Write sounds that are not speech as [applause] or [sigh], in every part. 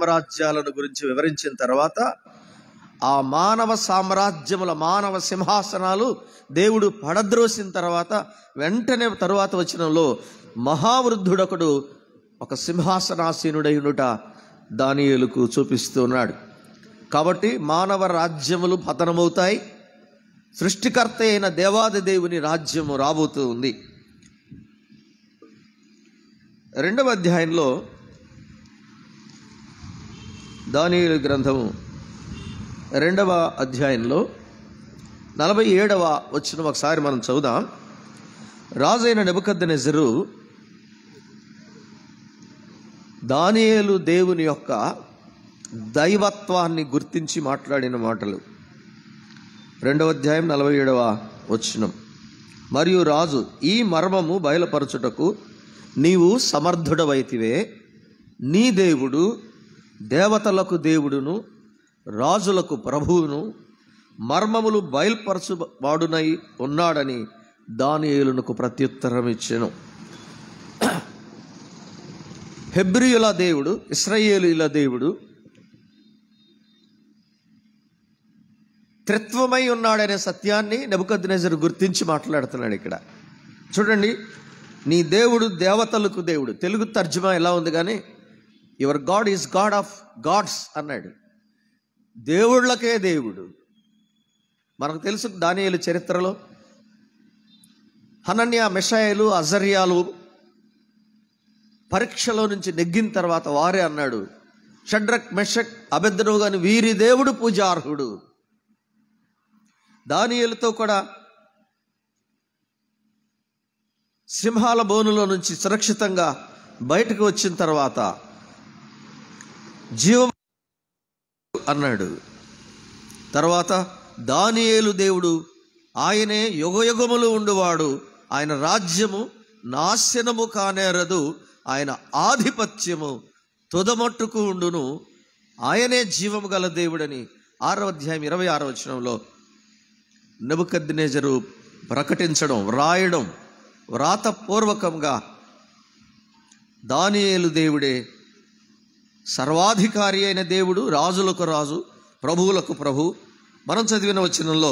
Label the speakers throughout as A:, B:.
A: సామ్రాజ్యాలను గురించి వివరించిన తర్వాత ఆ మానవ సామ్రాజ్యముల మానవ సింహాసనాలు దేవుడు పడద్రోసిన తర్వాత వెంటనే తరువాత వచ్చినలో మహావృద్ధుడొకడు ఒక సింహాసనాసీనుడైనట దానియులకు చూపిస్తున్నాడు కాబట్టి మానవ రాజ్యములు పతనమవుతాయి సృష్టికర్త అయిన దేవాది దేవుని రాజ్యము రాబోతూ ఉంది రెండవ అధ్యాయంలో దానియులు గ్రంథము రెండవ అధ్యాయంలో నలభై ఏడవ వచ్చిన ఒకసారి మనం చదువుదాం రాజైన నెజరు దానియేలు దేవుని యొక్క దైవత్వాన్ని గుర్తించి మాట్లాడిన మాటలు రెండవ అధ్యాయం నలభై ఏడవ వచ్చినం మరియు రాజు ఈ మర్మము బయలుపరచుటకు నీవు సమర్థుడవైతివే నీ దేవుడు దేవతలకు దేవుడును రాజులకు ప్రభువును మర్మములు బయల్పరచువాడునై ఉన్నాడని దానియేలునకు ప్రత్యుత్తరం ఇచ్చాను హెబ్రియుల దేవుడు ఇస్రయేలుల దేవుడు త్రిత్వమై ఉన్నాడనే సత్యాన్ని నెబుకద్నేజర్ గుర్తించి మాట్లాడుతున్నాడు ఇక్కడ చూడండి నీ దేవుడు దేవతలకు దేవుడు తెలుగు తర్జుమా ఎలా ఉంది కానీ your god is god of gods అన్నాడు దేవుళ్ళకే దేవుడు మనకు తెలుసు దానియలు చరిత్రలో హనన్య మెషాయలు అజర్యాలు పరీక్షలో నుంచి నెగ్గిన తర్వాత వారే అన్నాడు షడ్రక్ మెషక్ అభద్రవుగాని వీరి దేవుడు పూజార్హుడు దానియలతో కూడా సింహాల బోనులో నుంచి సురక్షితంగా బయటకు వచ్చిన తర్వాత జీవం అన్నాడు తర్వాత దానియేలు దేవుడు ఆయనే యుగయుగములు ఉండువాడు ఆయన రాజ్యము నాశనము కానేరదు ఆయన ఆధిపత్యము తుదమట్టుకు ఉండును ఆయనే జీవము గల దేవుడని ఆరో అధ్యాయం ఇరవై ఆరో వచనంలో నెబుకద్నేజరు ప్రకటించడం వ్రాయడం వ్రాతపూర్వకంగా దానియేలు దేవుడే సర్వాధికారి అయిన దేవుడు రాజులకు రాజు ప్రభువులకు ప్రభు మనం చదివిన వచనంలో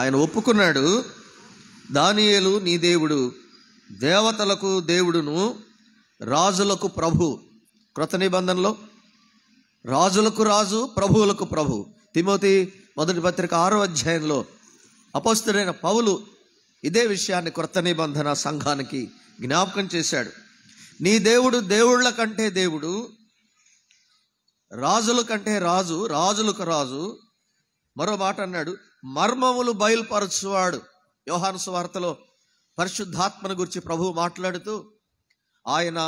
A: ఆయన ఒప్పుకున్నాడు దానియేలు నీ దేవుడు దేవతలకు దేవుడును రాజులకు ప్రభు క్రొత్త నిబంధనలో రాజులకు రాజు ప్రభువులకు ప్రభు తిమోతి మొదటి పత్రిక ఆరో అధ్యాయంలో అపస్తుడైన పౌలు ఇదే విషయాన్ని క్రొత్త నిబంధన సంఘానికి జ్ఞాపకం చేశాడు నీ దేవుడు దేవుళ్ళ కంటే దేవుడు రాజుల కంటే రాజు రాజులకు రాజు మరో మాట అన్నాడు మర్మములు బయలుపరచువాడు యోహాను స్వార్తలో పరిశుద్ధాత్మను గురించి ప్రభువు మాట్లాడుతూ ఆయన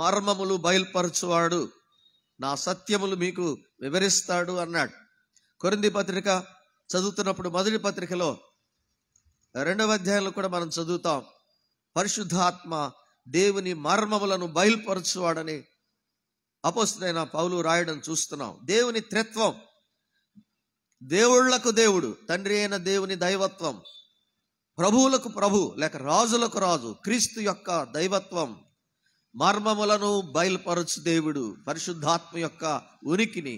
A: మర్మములు బయలుపరచువాడు నా సత్యములు మీకు వివరిస్తాడు అన్నాడు కొరింది పత్రిక చదువుతున్నప్పుడు మొదటి పత్రికలో రెండవ అధ్యాయంలో కూడా మనం చదువుతాం పరిశుద్ధాత్మ దేవుని మర్మములను బయలుపరచువాడని అపోస్తుడైన పౌలు రాయడం చూస్తున్నాం దేవుని త్రిత్వం దేవుళ్లకు దేవుడు తండ్రి అయిన దేవుని దైవత్వం ప్రభువులకు ప్రభు లేక రాజులకు రాజు క్రీస్తు యొక్క దైవత్వం మర్మములను బయలుపరచు దేవుడు పరిశుద్ధాత్మ యొక్క ఉనికిని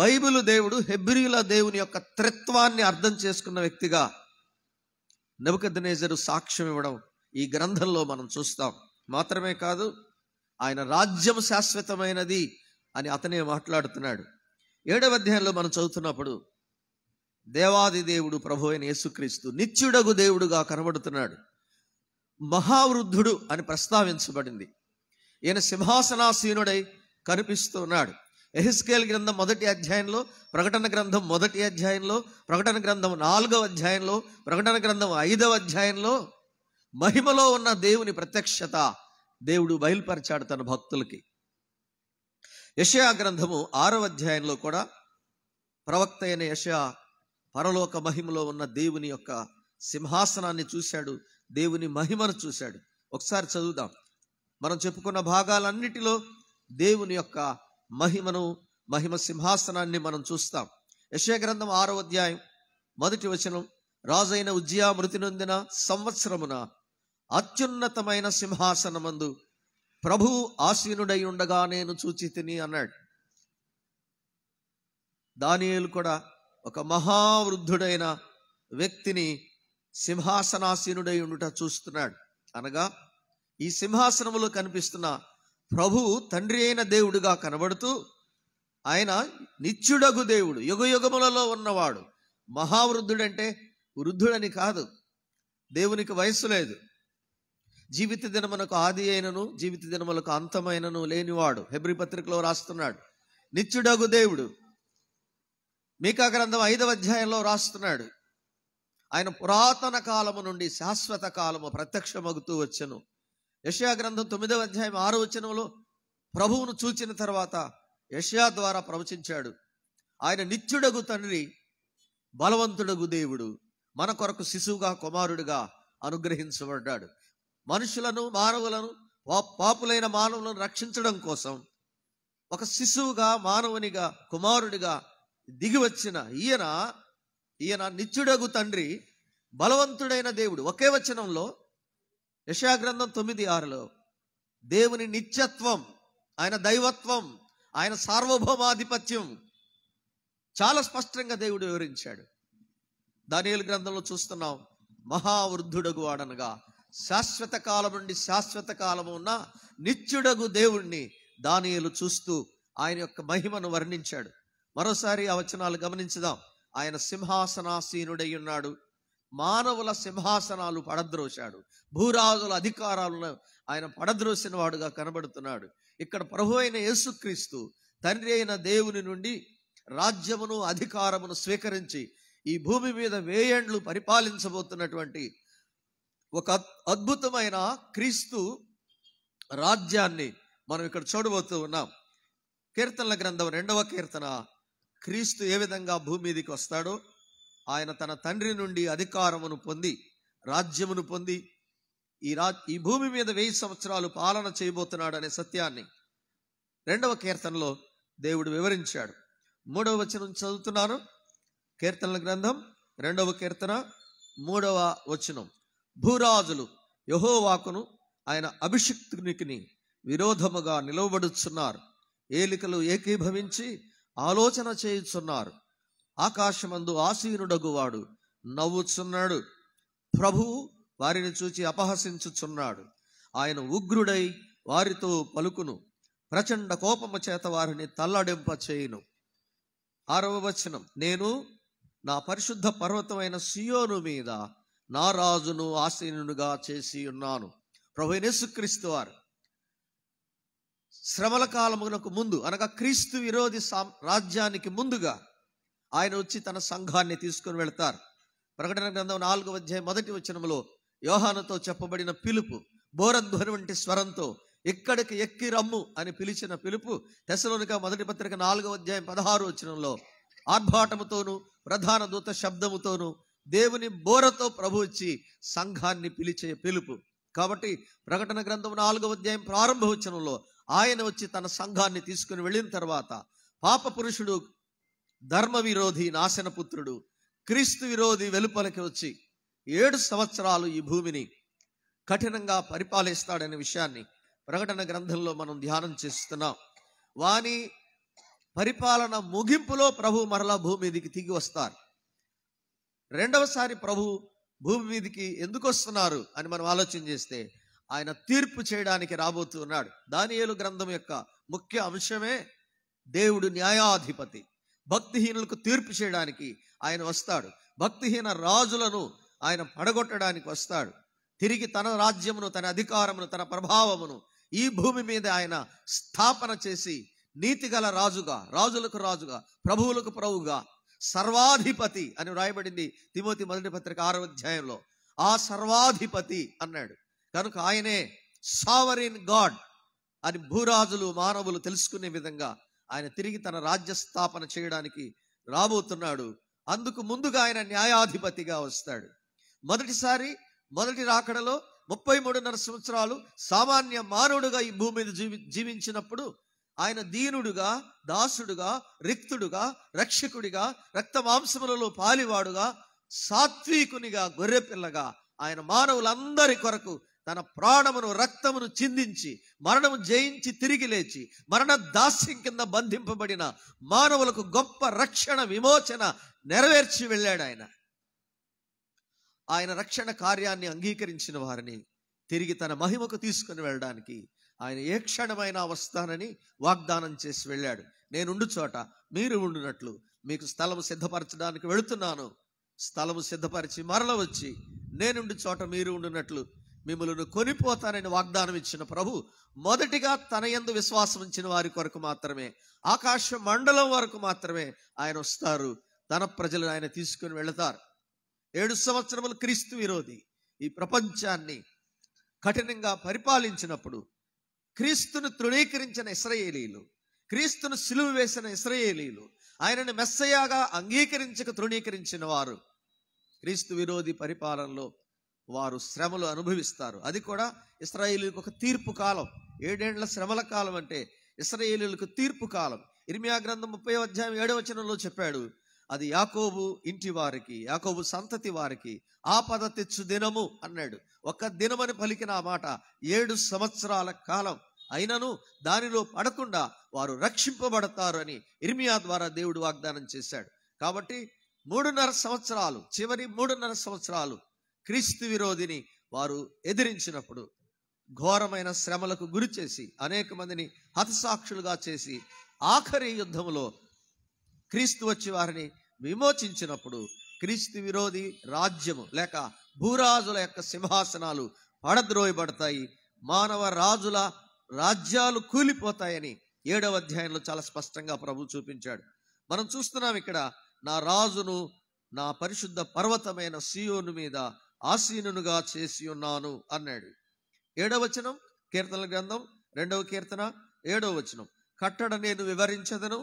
A: బైబిల్ దేవుడు హెబ్రియుల దేవుని యొక్క త్రిత్వాన్ని అర్థం చేసుకున్న వ్యక్తిగా నెబుకద్నేజరు సాక్ష్యం ఇవ్వడం ఈ గ్రంథంలో మనం చూస్తాం మాత్రమే కాదు ఆయన రాజ్యం శాశ్వతమైనది అని అతనే మాట్లాడుతున్నాడు ఏడవ అధ్యాయంలో మనం చదువుతున్నప్పుడు దేవాది దేవుడు ప్రభు అయిన యేసుక్రీస్తు నిత్యుడగు దేవుడుగా కనబడుతున్నాడు మహావృద్ధుడు అని ప్రస్తావించబడింది ఈయన సింహాసనాసీనుడై కనిపిస్తున్నాడు ఎహిస్కేల్ గ్రంథం మొదటి అధ్యాయంలో ప్రకటన గ్రంథం మొదటి అధ్యాయంలో ప్రకటన గ్రంథం నాలుగవ అధ్యాయంలో ప్రకటన గ్రంథం ఐదవ అధ్యాయంలో మహిమలో ఉన్న దేవుని ప్రత్యక్షత దేవుడు బయలుపరిచాడు తన భక్తులకి యషయా గ్రంథము ఆరో అధ్యాయంలో కూడా ప్రవక్త అయిన యషయా పరలోక మహిమలో ఉన్న దేవుని యొక్క సింహాసనాన్ని చూశాడు దేవుని మహిమను చూశాడు ఒకసారి చదువుదాం మనం చెప్పుకున్న భాగాలన్నిటిలో దేవుని యొక్క మహిమను మహిమ సింహాసనాన్ని మనం చూస్తాం యశయ గ్రంథం ఆరో అధ్యాయం మొదటి వచనం రాజైన ఉజ్జయా మృతి నొందిన సంవత్సరమున అత్యున్నతమైన సింహాసనమందు ప్రభు ఆసీనుడై ఉండగా నేను చూచి తిని అన్నాడు దానియేలు కూడా ఒక మహావృద్ధుడైన వ్యక్తిని సింహాసనాసీనుడై ఉండుట చూస్తున్నాడు అనగా ఈ సింహాసనములో కనిపిస్తున్న ప్రభు తండ్రి అయిన దేవుడుగా కనబడుతూ ఆయన నిత్యుడగు దేవుడు యుగయుగములలో ఉన్నవాడు మహావృద్ధుడంటే వృద్ధుడని కాదు దేవునికి వయస్సు లేదు జీవిత దినమునకు ఆది అయినను జీవిత దినములకు అంతమైనను లేనివాడు హెబ్రి పత్రికలో రాస్తున్నాడు నిత్యుడగు దేవుడు మీకా గ్రంథం ఐదవ అధ్యాయంలో రాస్తున్నాడు ఆయన పురాతన కాలము నుండి శాశ్వత కాలము ప్రత్యక్షమగుతూ వచ్చను యషయా గ్రంథం తొమ్మిదవ అధ్యాయం ఆరో వచనంలో ప్రభువును చూచిన తర్వాత యషయా ద్వారా ప్రవచించాడు ఆయన నిత్యుడగు తండ్రి బలవంతుడగు దేవుడు మన కొరకు శిశువుగా కుమారుడుగా అనుగ్రహించబడ్డాడు మనుషులను మానవులను పాపులైన మానవులను రక్షించడం కోసం ఒక శిశువుగా మానవునిగా కుమారుడిగా దిగి వచ్చిన ఈయన ఈయన నిత్యుడగు తండ్రి బలవంతుడైన దేవుడు ఒకే వచనంలో యశాగ్రంథం తొమ్మిది ఆరులో దేవుని నిత్యత్వం ఆయన దైవత్వం ఆయన సార్వభౌమాధిపత్యం చాలా స్పష్టంగా దేవుడు వివరించాడు దానియలు గ్రంథంలో చూస్తున్నాం మహావృద్ధుడగు వాడనగా శాశ్వత కాలం నుండి శాశ్వత కాలము ఉన్న నిత్యుడగు దేవుణ్ణి దానియులు చూస్తూ ఆయన యొక్క మహిమను వర్ణించాడు మరోసారి ఆ వచనాలు గమనించదాం ఆయన సింహాసనాసీనుడై ఉన్నాడు మానవుల సింహాసనాలు పడద్రోశాడు భూరాజుల అధికారాలను ఆయన పడద్రోసిన వాడుగా కనబడుతున్నాడు ఇక్కడ ప్రభు అయిన యేసుక్రీస్తు తండ్రి అయిన దేవుని నుండి రాజ్యమును అధికారమును స్వీకరించి ఈ భూమి మీద వేయండ్లు పరిపాలించబోతున్నటువంటి ఒక అద్భుతమైన క్రీస్తు రాజ్యాన్ని మనం ఇక్కడ చూడబోతూ ఉన్నాం కీర్తనల గ్రంథం రెండవ కీర్తన క్రీస్తు ఏ విధంగా భూమి మీదకి వస్తాడో ఆయన తన తండ్రి నుండి అధికారమును పొంది రాజ్యమును పొంది ఈ రా ఈ భూమి మీద వెయ్యి సంవత్సరాలు పాలన చేయబోతున్నాడు అనే సత్యాన్ని రెండవ కీర్తనలో దేవుడు వివరించాడు మూడవ వచనం చదువుతున్నాను కీర్తనల గ్రంథం రెండవ కీర్తన మూడవ వచనం భూరాజులు యహోవాకును ఆయన అభిషిక్తునికిని విరోధముగా నిలవబడుచున్నారు ఏలికలు ఏకీభవించి ఆలోచన చేయుచున్నారు ఆకాశమందు ఆసీనుడగువాడు నవ్వుచున్నాడు ప్రభువు వారిని చూచి అపహసించుచున్నాడు ఆయన ఉగ్రుడై వారితో పలుకును ప్రచండ కోపము చేత వారిని తల్లడింప చేయును ఆరవ వచనం నేను నా పరిశుద్ధ పర్వతమైన సియోను మీద నా రాజును ఆశీనుడుగా చేసి ఉన్నాను ప్రభు యేసుక్రీస్తు వారు శ్రమల కాలమునకు ముందు అనగా క్రీస్తు విరోధి రాజ్యానికి ముందుగా ఆయన వచ్చి తన సంఘాన్ని తీసుకుని వెళతారు ప్రకటన గ్రంథం నాలుగో అధ్యాయం మొదటి వచనంలో యోహానతో చెప్పబడిన పిలుపు బోరధ్వని వంటి స్వరంతో ఇక్కడికి ఎక్కి రమ్ము అని పిలిచిన పిలుపు తెసలోనిక మొదటి పత్రిక నాలుగవ అధ్యాయం పదహారు వచనంలో ఆర్భాటముతోనూ ప్రధాన దూత శబ్దముతోనూ దేవుని బోరతో ప్రభు ఇచ్చి సంఘాన్ని పిలిచే పిలుపు కాబట్టి ప్రకటన గ్రంథం నాలుగవ అధ్యాయం ప్రారంభ వచ్చనంలో ఆయన వచ్చి తన సంఘాన్ని తీసుకుని వెళ్ళిన తర్వాత పాప పురుషుడు ధర్మ విరోధి నాశనపుత్రుడు క్రీస్తు విరోధి వెలుపలకి వచ్చి ఏడు సంవత్సరాలు ఈ భూమిని కఠినంగా పరిపాలిస్తాడనే విషయాన్ని ప్రకటన గ్రంథంలో మనం ధ్యానం చేస్తున్నాం వాని పరిపాలన ముగింపులో ప్రభు మరలా భూమి దిగి తిరిగి వస్తారు రెండవసారి ప్రభు భూమి మీదకి ఎందుకు వస్తున్నారు అని మనం ఆలోచన చేస్తే ఆయన తీర్పు చేయడానికి రాబోతున్నాడు దానియేలు గ్రంథం యొక్క ముఖ్య అంశమే దేవుడు న్యాయాధిపతి భక్తిహీనులకు తీర్పు చేయడానికి ఆయన వస్తాడు భక్తిహీన రాజులను ఆయన పడగొట్టడానికి వస్తాడు తిరిగి తన రాజ్యమును తన అధికారమును తన ప్రభావమును ఈ భూమి మీద ఆయన స్థాపన చేసి నీతిగల రాజుగా రాజులకు రాజుగా ప్రభువులకు ప్రభుగా సర్వాధిపతి అని వ్రాయబడింది తిమోతి మొదటి పత్రిక ఆరో అధ్యాయంలో ఆ సర్వాధిపతి అన్నాడు కనుక ఆయనే సావరిన్ గాడ్ అని భూరాజులు మానవులు తెలుసుకునే విధంగా ఆయన తిరిగి తన రాజ్య స్థాపన చేయడానికి రాబోతున్నాడు అందుకు ముందుగా ఆయన న్యాయాధిపతిగా వస్తాడు మొదటిసారి మొదటి రాకడలో ముప్పై మూడున్నర సంవత్సరాలు సామాన్య మానవుడుగా ఈ భూమి మీద జీవి జీవించినప్పుడు ఆయన దీనుడుగా దాసుడుగా రిక్తుడుగా రక్షకుడిగా రక్త మాంసములలో పాలివాడుగా సాత్వికునిగా గొర్రెపిల్లగా ఆయన మానవులందరి కొరకు తన ప్రాణమును రక్తమును చిందించి మరణము జయించి తిరిగి లేచి మరణ దాస్యం కింద బంధింపబడిన మానవులకు గొప్ప రక్షణ విమోచన నెరవేర్చి వెళ్ళాడు ఆయన ఆయన రక్షణ కార్యాన్ని అంగీకరించిన వారిని తిరిగి తన మహిమకు తీసుకుని వెళ్ళడానికి ఆయన ఏ క్షణమైనా వస్తానని వాగ్దానం చేసి వెళ్ళాడు ఉండు చోట మీరు ఉండినట్లు మీకు స్థలము సిద్ధపరచడానికి వెళుతున్నాను స్థలము సిద్ధపరిచి మరల వచ్చి నేనుండి చోట మీరు ఉండినట్లు మిమ్మల్ని కొనిపోతానని వాగ్దానం ఇచ్చిన ప్రభు మొదటిగా తన ఎందు విశ్వాసం ఇచ్చిన వారి కొరకు మాత్రమే ఆకాశ మండలం వరకు మాత్రమే ఆయన వస్తారు తన ప్రజలను ఆయన తీసుకుని వెళతారు ఏడు సంవత్సరములు క్రీస్తు విరోధి ఈ ప్రపంచాన్ని కఠినంగా పరిపాలించినప్పుడు క్రీస్తును తృణీకరించిన ఇస్రయేలీలు క్రీస్తును సిలువు వేసిన ఇస్రయేలీలు ఆయనను మెస్సయాగా అంగీకరించక తృణీకరించిన వారు క్రీస్తు విరోధి పరిపాలనలో వారు శ్రమలు అనుభవిస్తారు అది కూడా ఇస్రాయేలీలకు ఒక తీర్పు కాలం ఏడేండ్ల శ్రమల కాలం అంటే ఇస్రాయేలీలకు తీర్పు కాలం ఇర్మియా గ్రంథం ముప్పై అధ్యాయం ఏడవచనంలో చెప్పాడు అది యాకోబు ఇంటి వారికి యాకోబు సంతతి వారికి ఆపద తెచ్చు దినము అన్నాడు ఒక దినమని పలికిన ఆ మాట ఏడు సంవత్సరాల కాలం అయినను దానిలో పడకుండా వారు రక్షింపబడతారు అని ఇర్మియా ద్వారా దేవుడు వాగ్దానం చేశాడు కాబట్టి మూడున్నర సంవత్సరాలు చివరి మూడున్నర సంవత్సరాలు క్రీస్తు విరోధిని వారు ఎదిరించినప్పుడు ఘోరమైన శ్రమలకు గురి చేసి అనేక మందిని హతసాక్షులుగా చేసి ఆఖరి యుద్ధంలో క్రీస్తు వచ్చి వారిని విమోచించినప్పుడు క్రీస్తు విరోధి రాజ్యము లేక భూరాజుల యొక్క సింహాసనాలు పడద్రోయబడతాయి మానవ రాజుల రాజ్యాలు కూలిపోతాయని ఏడవ అధ్యాయంలో చాలా స్పష్టంగా ప్రభు చూపించాడు మనం చూస్తున్నాం ఇక్కడ నా రాజును నా పరిశుద్ధ పర్వతమైన సీయోను మీద ఆసీనునుగా చేసి ఉన్నాను అన్నాడు ఏడవ వచనం కీర్తనల గ్రంథం రెండవ కీర్తన ఏడవ వచనం కట్టడ నేను వివరించదను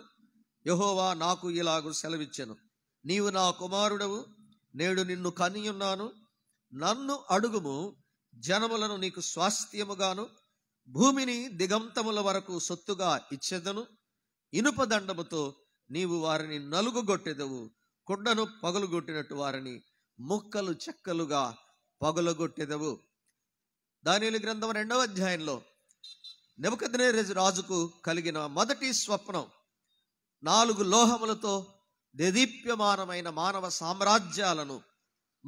A: యహోవా నాకు ఇలాగు సెలవిచ్చెను నీవు నా కుమారుడవు నేడు నిన్ను కనియున్నాను నన్ను అడుగుము జనములను నీకు స్వాస్థ్యముగాను భూమిని దిగంతముల వరకు సొత్తుగా ఇచ్చేదను ఇనుప దండముతో నీవు వారిని నలుగుగొట్టెదవు కుండను పగులుగొట్టినట్టు వారిని ముక్కలు చెక్కలుగా పగులగొట్టెదవు దానిలు గ్రంథం రెండవ అధ్యాయంలో నెమకద్నే రాజుకు కలిగిన మొదటి స్వప్నం నాలుగు లోహములతో దదీప్యమానమైన మానవ సామ్రాజ్యాలను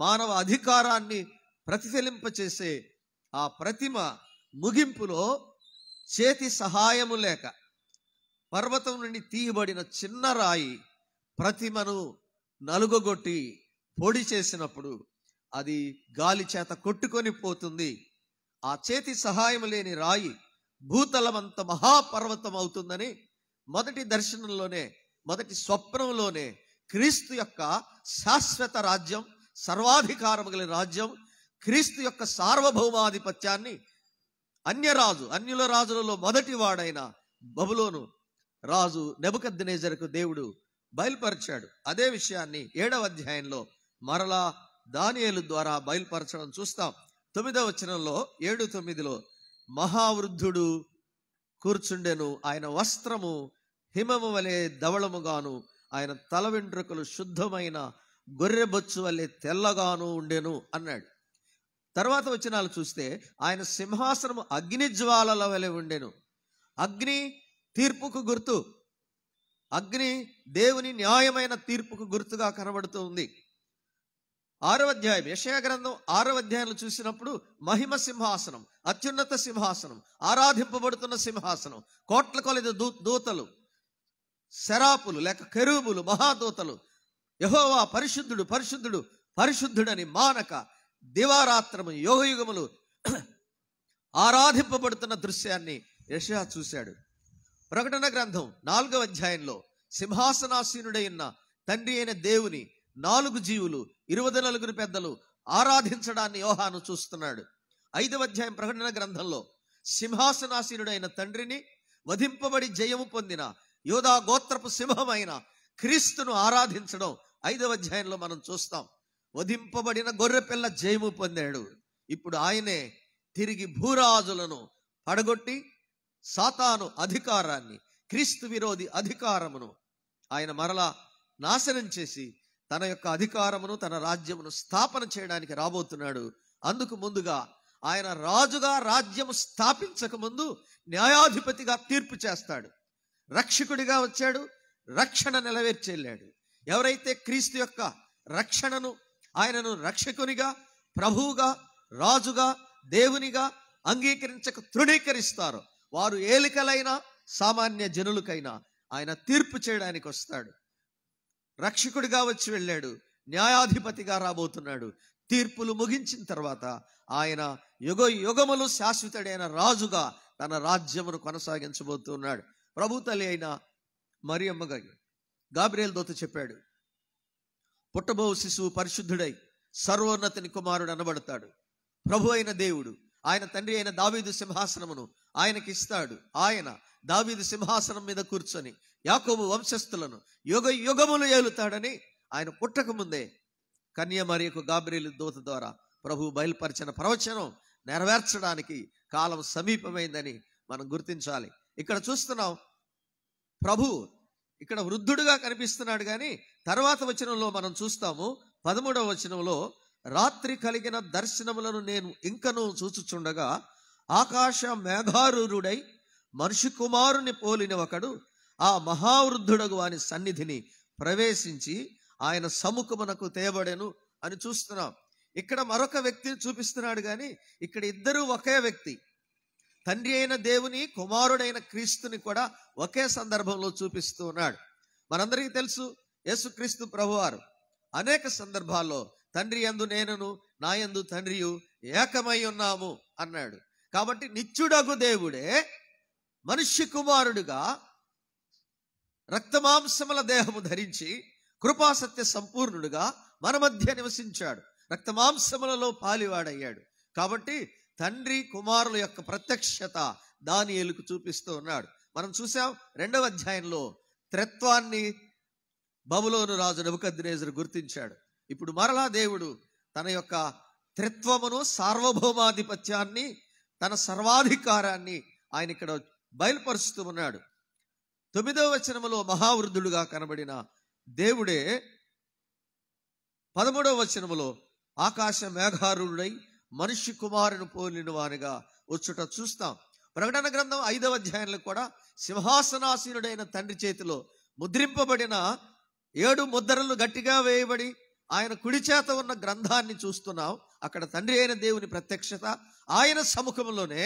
A: మానవ అధికారాన్ని ప్రతిఫలింపచేసే ఆ ప్రతిమ ముగింపులో చేతి సహాయము లేక పర్వతం నుండి తీయబడిన చిన్న రాయి ప్రతిమను నలుగొట్టి పొడి చేసినప్పుడు అది గాలి చేత కొట్టుకొని పోతుంది ఆ చేతి సహాయం లేని రాయి భూతలమంత మహాపర్వతం అవుతుందని మొదటి దర్శనంలోనే మొదటి స్వప్నంలోనే క్రీస్తు యొక్క శాశ్వత రాజ్యం సర్వాధికారం గల రాజ్యం క్రీస్తు యొక్క సార్వభౌమాధిపత్యాన్ని అన్యరాజు అన్యుల రాజులలో మొదటి వాడైన బబులోను రాజు నెబుకద్దినేజర్కు దేవుడు బయలుపరిచాడు అదే విషయాన్ని ఏడవ అధ్యాయంలో మరలా దానియేలు ద్వారా బయలుపరచడం చూస్తాం తొమ్మిదవ వచనంలో ఏడు తొమ్మిదిలో మహావృద్ధుడు కూర్చుండెను ఆయన వస్త్రము హిమము వలె ధవళముగాను ఆయన తల వెంట్రుకలు శుద్ధమైన గొర్రె బొచ్చు వలె తెల్లగాను ఉండెను అన్నాడు తర్వాత వచ్చినాలు చూస్తే ఆయన సింహాసనము అగ్ని జ్వాలల వలె ఉండెను అగ్ని తీర్పుకు గుర్తు అగ్ని దేవుని న్యాయమైన తీర్పుకు గుర్తుగా కనబడుతూ ఉంది ఆరవ అధ్యాయం యషయా గ్రంథం ఆరవ అధ్యాయంలో చూసినప్పుడు మహిమ సింహాసనం అత్యున్నత సింహాసనం ఆరాధింపబడుతున్న సింహాసనం కోట్ల కొలది దూ దూతలు శరాపులు లేక కెరూబులు మహాదూతలు యహోవా పరిశుద్ధుడు పరిశుద్ధుడు పరిశుద్ధుడని మానక దివారాత్రము యోగయుగములు [clears throat] ఆరాధింపబడుతున్న దృశ్యాన్ని యషయా చూశాడు ప్రకటన గ్రంథం నాలుగవ అధ్యాయంలో సింహాసనాసీనుడైన తండ్రి అయిన దేవుని నాలుగు జీవులు ఇరవై నలుగురు పెద్దలు ఆరాధించడాన్ని యోహాను చూస్తున్నాడు ఐదవ అధ్యాయం ప్రకటన గ్రంథంలో సింహాసనాశీనుడైన తండ్రిని వధింపబడి జయము పొందిన యోధా గోత్రపు సింహమైన క్రీస్తును ఆరాధించడం ఐదవ అధ్యాయంలో మనం చూస్తాం వధింపబడిన గొర్రెపిల్ల జయము పొందాడు ఇప్పుడు ఆయనే తిరిగి భూరాజులను పడగొట్టి సాతాను అధికారాన్ని క్రీస్తు విరోధి అధికారమును ఆయన మరలా నాశనం చేసి తన యొక్క అధికారమును తన రాజ్యమును స్థాపన చేయడానికి రాబోతున్నాడు అందుకు ముందుగా ఆయన రాజుగా రాజ్యము స్థాపించక ముందు న్యాయాధిపతిగా తీర్పు చేస్తాడు రక్షకుడిగా వచ్చాడు రక్షణ నెలవేర్చి ఎవరైతే క్రీస్తు యొక్క రక్షణను ఆయనను రక్షకునిగా ప్రభువుగా రాజుగా దేవునిగా అంగీకరించక తృణీకరిస్తారో వారు ఏలికలైనా సామాన్య జనులకైనా ఆయన తీర్పు చేయడానికి వస్తాడు రక్షకుడిగా వచ్చి వెళ్ళాడు న్యాయాధిపతిగా రాబోతున్నాడు తీర్పులు ముగించిన తర్వాత ఆయన యుగ యుగములు శాశ్వతుడైన రాజుగా తన రాజ్యమును కొనసాగించబోతున్నాడు ప్రభు తల్లి అయిన మరియమ్మగా గాబ్రియల్ దోత చెప్పాడు పుట్టబో శిశువు పరిశుద్ధుడై సర్వోన్నతిని కుమారుడు అనబడతాడు ప్రభు అయిన దేవుడు ఆయన తండ్రి అయిన దావీదు సింహాసనమును ఆయనకిస్తాడు ఆయన దావీది సింహాసనం మీద కూర్చొని యాకోబు వంశస్థులను యుగ యుగములు ఏలుతాడని ఆయన పుట్టక ముందే కన్యమరియకు గాబ్రీలు దూత ద్వారా ప్రభు బయలుపరిచిన ప్రవచనం నెరవేర్చడానికి కాలం సమీపమైందని మనం గుర్తించాలి ఇక్కడ చూస్తున్నాం ప్రభు ఇక్కడ వృద్ధుడుగా కనిపిస్తున్నాడు కానీ తర్వాత వచనంలో మనం చూస్తాము పదమూడవ వచనంలో రాత్రి కలిగిన దర్శనములను నేను ఇంకనూ చూచుచుండగా ఆకాశ మేఘారూరుడై మనుషు కుమారుని పోలిన ఒకడు ఆ మహావృద్ధుడగు వాని సన్నిధిని ప్రవేశించి ఆయన సముఖమునకు తేబడెను అని చూస్తున్నాం ఇక్కడ మరొక వ్యక్తిని చూపిస్తున్నాడు కానీ ఇక్కడ ఇద్దరు ఒకే వ్యక్తి తండ్రి అయిన దేవుని కుమారుడైన క్రీస్తుని కూడా ఒకే సందర్భంలో చూపిస్తూ ఉన్నాడు మనందరికీ తెలుసు యేసుక్రీస్తు ప్రభువారు అనేక సందర్భాల్లో తండ్రి ఎందు నేనును నాయందు తండ్రియు ఏకమై ఉన్నాము అన్నాడు కాబట్టి నిత్యుడగు దేవుడే మనుష్య కుమారుడుగా రక్తమాంసముల దేహము ధరించి కృపాసత్య సంపూర్ణుడుగా మన మధ్య నివసించాడు రక్తమాంసములలో పాలివాడయ్యాడు కాబట్టి తండ్రి కుమారుల యొక్క ప్రత్యక్షత దానియేలుకు చూపిస్తూ ఉన్నాడు మనం చూసాం రెండవ అధ్యాయంలో త్రత్వాన్ని బబులోను రాజు నబుకద్రేజర్ గుర్తించాడు ఇప్పుడు మరలా దేవుడు తన యొక్క త్రిత్వమును సార్వభౌమాధిపత్యాన్ని తన సర్వాధికారాన్ని ఆయన ఇక్కడ బయలుపరుస్తూ ఉన్నాడు తొమ్మిదవ వచనములో మహావృద్ధుడుగా కనబడిన దేవుడే పదమూడవ వచనములో ఆకాశ మేఘారుడై మనిషి కుమారుని పోలిన వారిగా వచ్చుట చూస్తాం ప్రకటన గ్రంథం ఐదవ అధ్యాయంలో కూడా సింహాసనాసీనుడైన తండ్రి చేతిలో ముద్రింపబడిన ఏడు ముద్రలు గట్టిగా వేయబడి ఆయన కుడి చేత ఉన్న గ్రంథాన్ని చూస్తున్నాం అక్కడ తండ్రి అయిన దేవుని ప్రత్యక్షత ఆయన సముఖంలోనే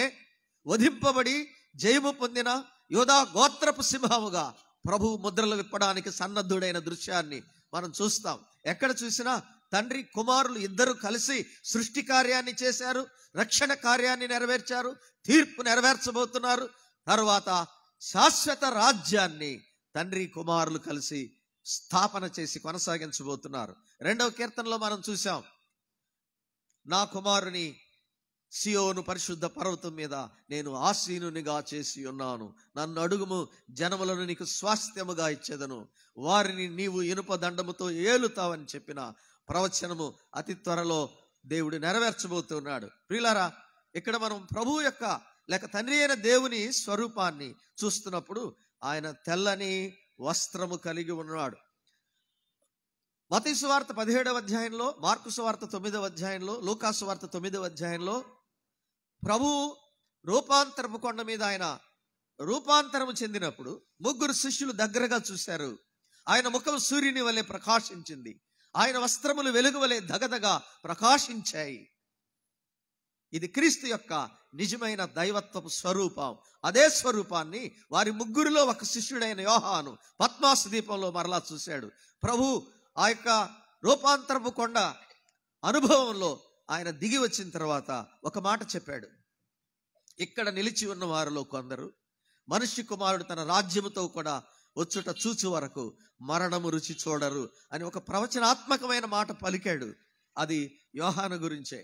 A: వధింపబడి జయము పొందిన యోధా గోత్రపు సింహముగా ప్రభువు ముద్రలు విప్పడానికి సన్నద్ధుడైన దృశ్యాన్ని మనం చూస్తాం ఎక్కడ చూసినా తండ్రి కుమారులు ఇద్దరు కలిసి సృష్టి కార్యాన్ని చేశారు రక్షణ కార్యాన్ని నెరవేర్చారు తీర్పు నెరవేర్చబోతున్నారు తర్వాత శాశ్వత రాజ్యాన్ని తండ్రి కుమారులు కలిసి స్థాపన చేసి కొనసాగించబోతున్నారు రెండవ కీర్తనలో మనం చూసాం నా కుమారుని సియోను పరిశుద్ధ పర్వతం మీద నేను ఆశీనునిగా చేసి ఉన్నాను నన్ను అడుగుము జనములను నీకు స్వాస్థ్యముగా ఇచ్చేదను వారిని నీవు ఇనుప దండముతో ఏలుతావని చెప్పిన ప్రవచనము అతి త్వరలో దేవుడు నెరవేర్చబోతున్నాడు ప్రియులారా ఇక్కడ మనం ప్రభు యొక్క లేక తండ్రి అయిన దేవుని స్వరూపాన్ని చూస్తున్నప్పుడు ఆయన తెల్లని వస్త్రము కలిగి ఉన్నాడు మతీసు వార్త పదిహేడవ అధ్యాయంలో మార్కుసు వార్త తొమ్మిదవ అధ్యాయంలో లోకాసు వార్త తొమ్మిదవ అధ్యాయంలో ప్రభు రూపాంతరపు కొండ మీద ఆయన రూపాంతరము చెందినప్పుడు ముగ్గురు శిష్యులు దగ్గరగా చూశారు ఆయన ముఖం సూర్యుని వలె ప్రకాశించింది ఆయన వస్త్రములు వెలుగు వలె దగదగా ప్రకాశించాయి ఇది క్రీస్తు యొక్క నిజమైన దైవత్వపు స్వరూపం అదే స్వరూపాన్ని వారి ముగ్గురిలో ఒక శిష్యుడైన యోహాను పద్మాస్ దీపంలో మరలా చూశాడు ప్రభు ఆ యొక్క రూపాంతరపు కొండ అనుభవంలో ఆయన దిగి వచ్చిన తర్వాత ఒక మాట చెప్పాడు ఇక్కడ నిలిచి ఉన్న వారిలో కొందరు మనిషి కుమారుడు తన రాజ్యముతో కూడా వచ్చుట చూచు వరకు మరణము రుచి చూడరు అని ఒక ప్రవచనాత్మకమైన మాట పలికాడు అది యోహాను గురించే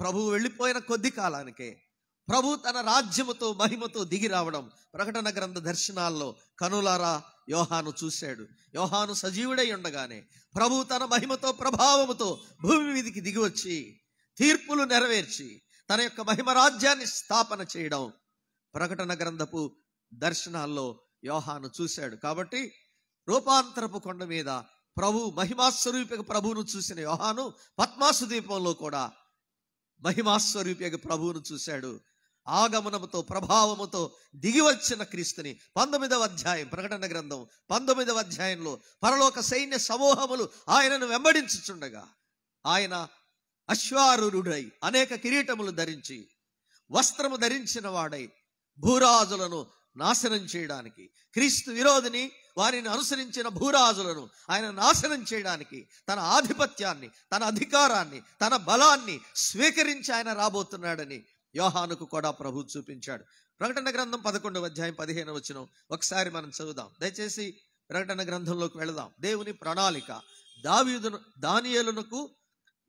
A: ప్రభువు వెళ్ళిపోయిన కొద్ది కాలానికే ప్రభు తన రాజ్యముతో మహిమతో దిగి రావడం ప్రకటన గ్రంథ దర్శనాల్లో కనులారా యోహాను చూశాడు యోహాను సజీవుడై ఉండగానే ప్రభు తన మహిమతో ప్రభావముతో భూమి మీదికి దిగివచ్చి తీర్పులు నెరవేర్చి తన యొక్క మహిమరాజ్యాన్ని స్థాపన చేయడం ప్రకటన గ్రంథపు దర్శనాల్లో యోహాను చూశాడు కాబట్టి రూపాంతరపు కొండ మీద ప్రభు మహిమాస్వరూపిక ప్రభువును చూసిన యోహాను పద్మాసు దీపంలో కూడా మహిమాస్వరూపిక ప్రభువును చూశాడు ఆగమనముతో ప్రభావముతో దిగివచ్చిన క్రీస్తుని పంతొమ్మిదవ అధ్యాయం ప్రకటన గ్రంథం పంతొమ్మిదవ అధ్యాయంలో పరలోక సైన్య సమూహములు ఆయనను వెంబడించుచుండగా ఆయన అశ్వారుడై అనేక కిరీటములు ధరించి వస్త్రము ధరించిన వాడై భూరాజులను నాశనం చేయడానికి క్రీస్తు విరోధిని వారిని అనుసరించిన భూరాజులను ఆయన నాశనం చేయడానికి తన ఆధిపత్యాన్ని తన అధికారాన్ని తన బలాన్ని స్వీకరించి ఆయన రాబోతున్నాడని యోహానుకు కూడా ప్రభు చూపించాడు ప్రకటన గ్రంథం పదకొండవ అధ్యాయం పదిహేను వచ్చిన ఒకసారి మనం చదువుదాం దయచేసి ప్రకటన గ్రంథంలోకి వెళదాం దేవుని ప్రణాళిక దావీదును దానియలునకు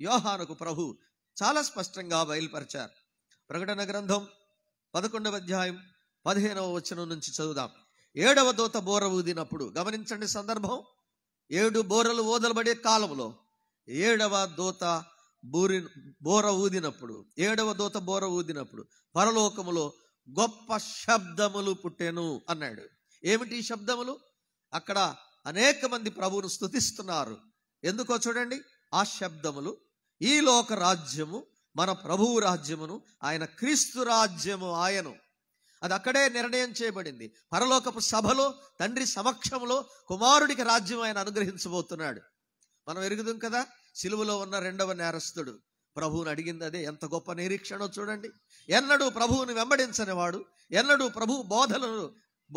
A: యోహానుకు ప్రభు చాలా స్పష్టంగా బయలుపరిచారు ప్రకటన గ్రంథం పదకొండవ అధ్యాయం పదిహేనవ వచనం నుంచి చదువుదాం ఏడవ దూత బోర ఊదినప్పుడు గమనించండి సందర్భం ఏడు బోరలు ఓదలబడే కాలంలో ఏడవ దూత బూరి బోర ఊదినప్పుడు ఏడవ దూత బోర ఊదినప్పుడు పరలోకములో గొప్ప శబ్దములు పుట్టెను అన్నాడు ఏమిటి శబ్దములు అక్కడ అనేక మంది ప్రభువును స్థుతిస్తున్నారు ఎందుకో చూడండి ఆ శబ్దములు ఈ లోక రాజ్యము మన ప్రభువు రాజ్యమును ఆయన క్రీస్తు రాజ్యము ఆయను అది అక్కడే నిర్ణయం చేయబడింది పరలోకపు సభలో తండ్రి సమక్షంలో కుమారుడికి రాజ్యం ఆయన అనుగ్రహించబోతున్నాడు మనం ఎరుగుదాం కదా సిలువలో ఉన్న రెండవ నేరస్తుడు ప్రభువుని అడిగింది అదే ఎంత గొప్ప నిరీక్షణో చూడండి ఎన్నడూ ప్రభువుని వెంబడించని వాడు ఎన్నడూ ప్రభు బోధనలు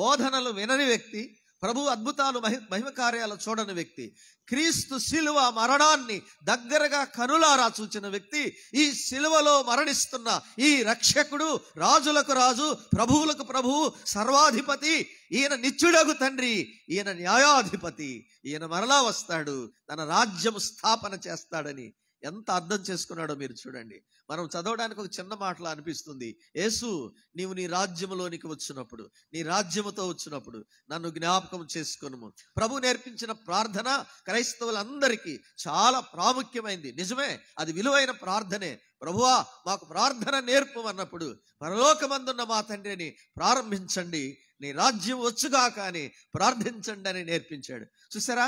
A: బోధనలు వినని వ్యక్తి ప్రభు అద్భుతాలు మహి మహిమ కార్యాలు చూడని వ్యక్తి క్రీస్తు శిలువ మరణాన్ని దగ్గరగా కనులారా చూచిన వ్యక్తి ఈ శిలువలో మరణిస్తున్న ఈ రక్షకుడు రాజులకు రాజు ప్రభువులకు ప్రభు సర్వాధిపతి ఈయన నిత్యుడకు తండ్రి ఈయన న్యాయాధిపతి ఈయన మరలా వస్తాడు తన రాజ్యం స్థాపన చేస్తాడని ఎంత అర్థం చేసుకున్నాడో మీరు చూడండి మనం చదవడానికి ఒక చిన్న మాటలా అనిపిస్తుంది యేసు నీవు నీ రాజ్యములోనికి వచ్చినప్పుడు నీ రాజ్యముతో వచ్చినప్పుడు నన్ను జ్ఞాపకం చేసుకును ప్రభు నేర్పించిన ప్రార్థన క్రైస్తవులందరికీ చాలా ప్రాముఖ్యమైంది నిజమే అది విలువైన ప్రార్థనే ప్రభువా మాకు ప్రార్థన నేర్పు అన్నప్పుడు పరలోకమందున్న మా తండ్రిని ప్రారంభించండి నీ రాజ్యం వచ్చుగాక అని ప్రార్థించండి అని నేర్పించాడు చూసారా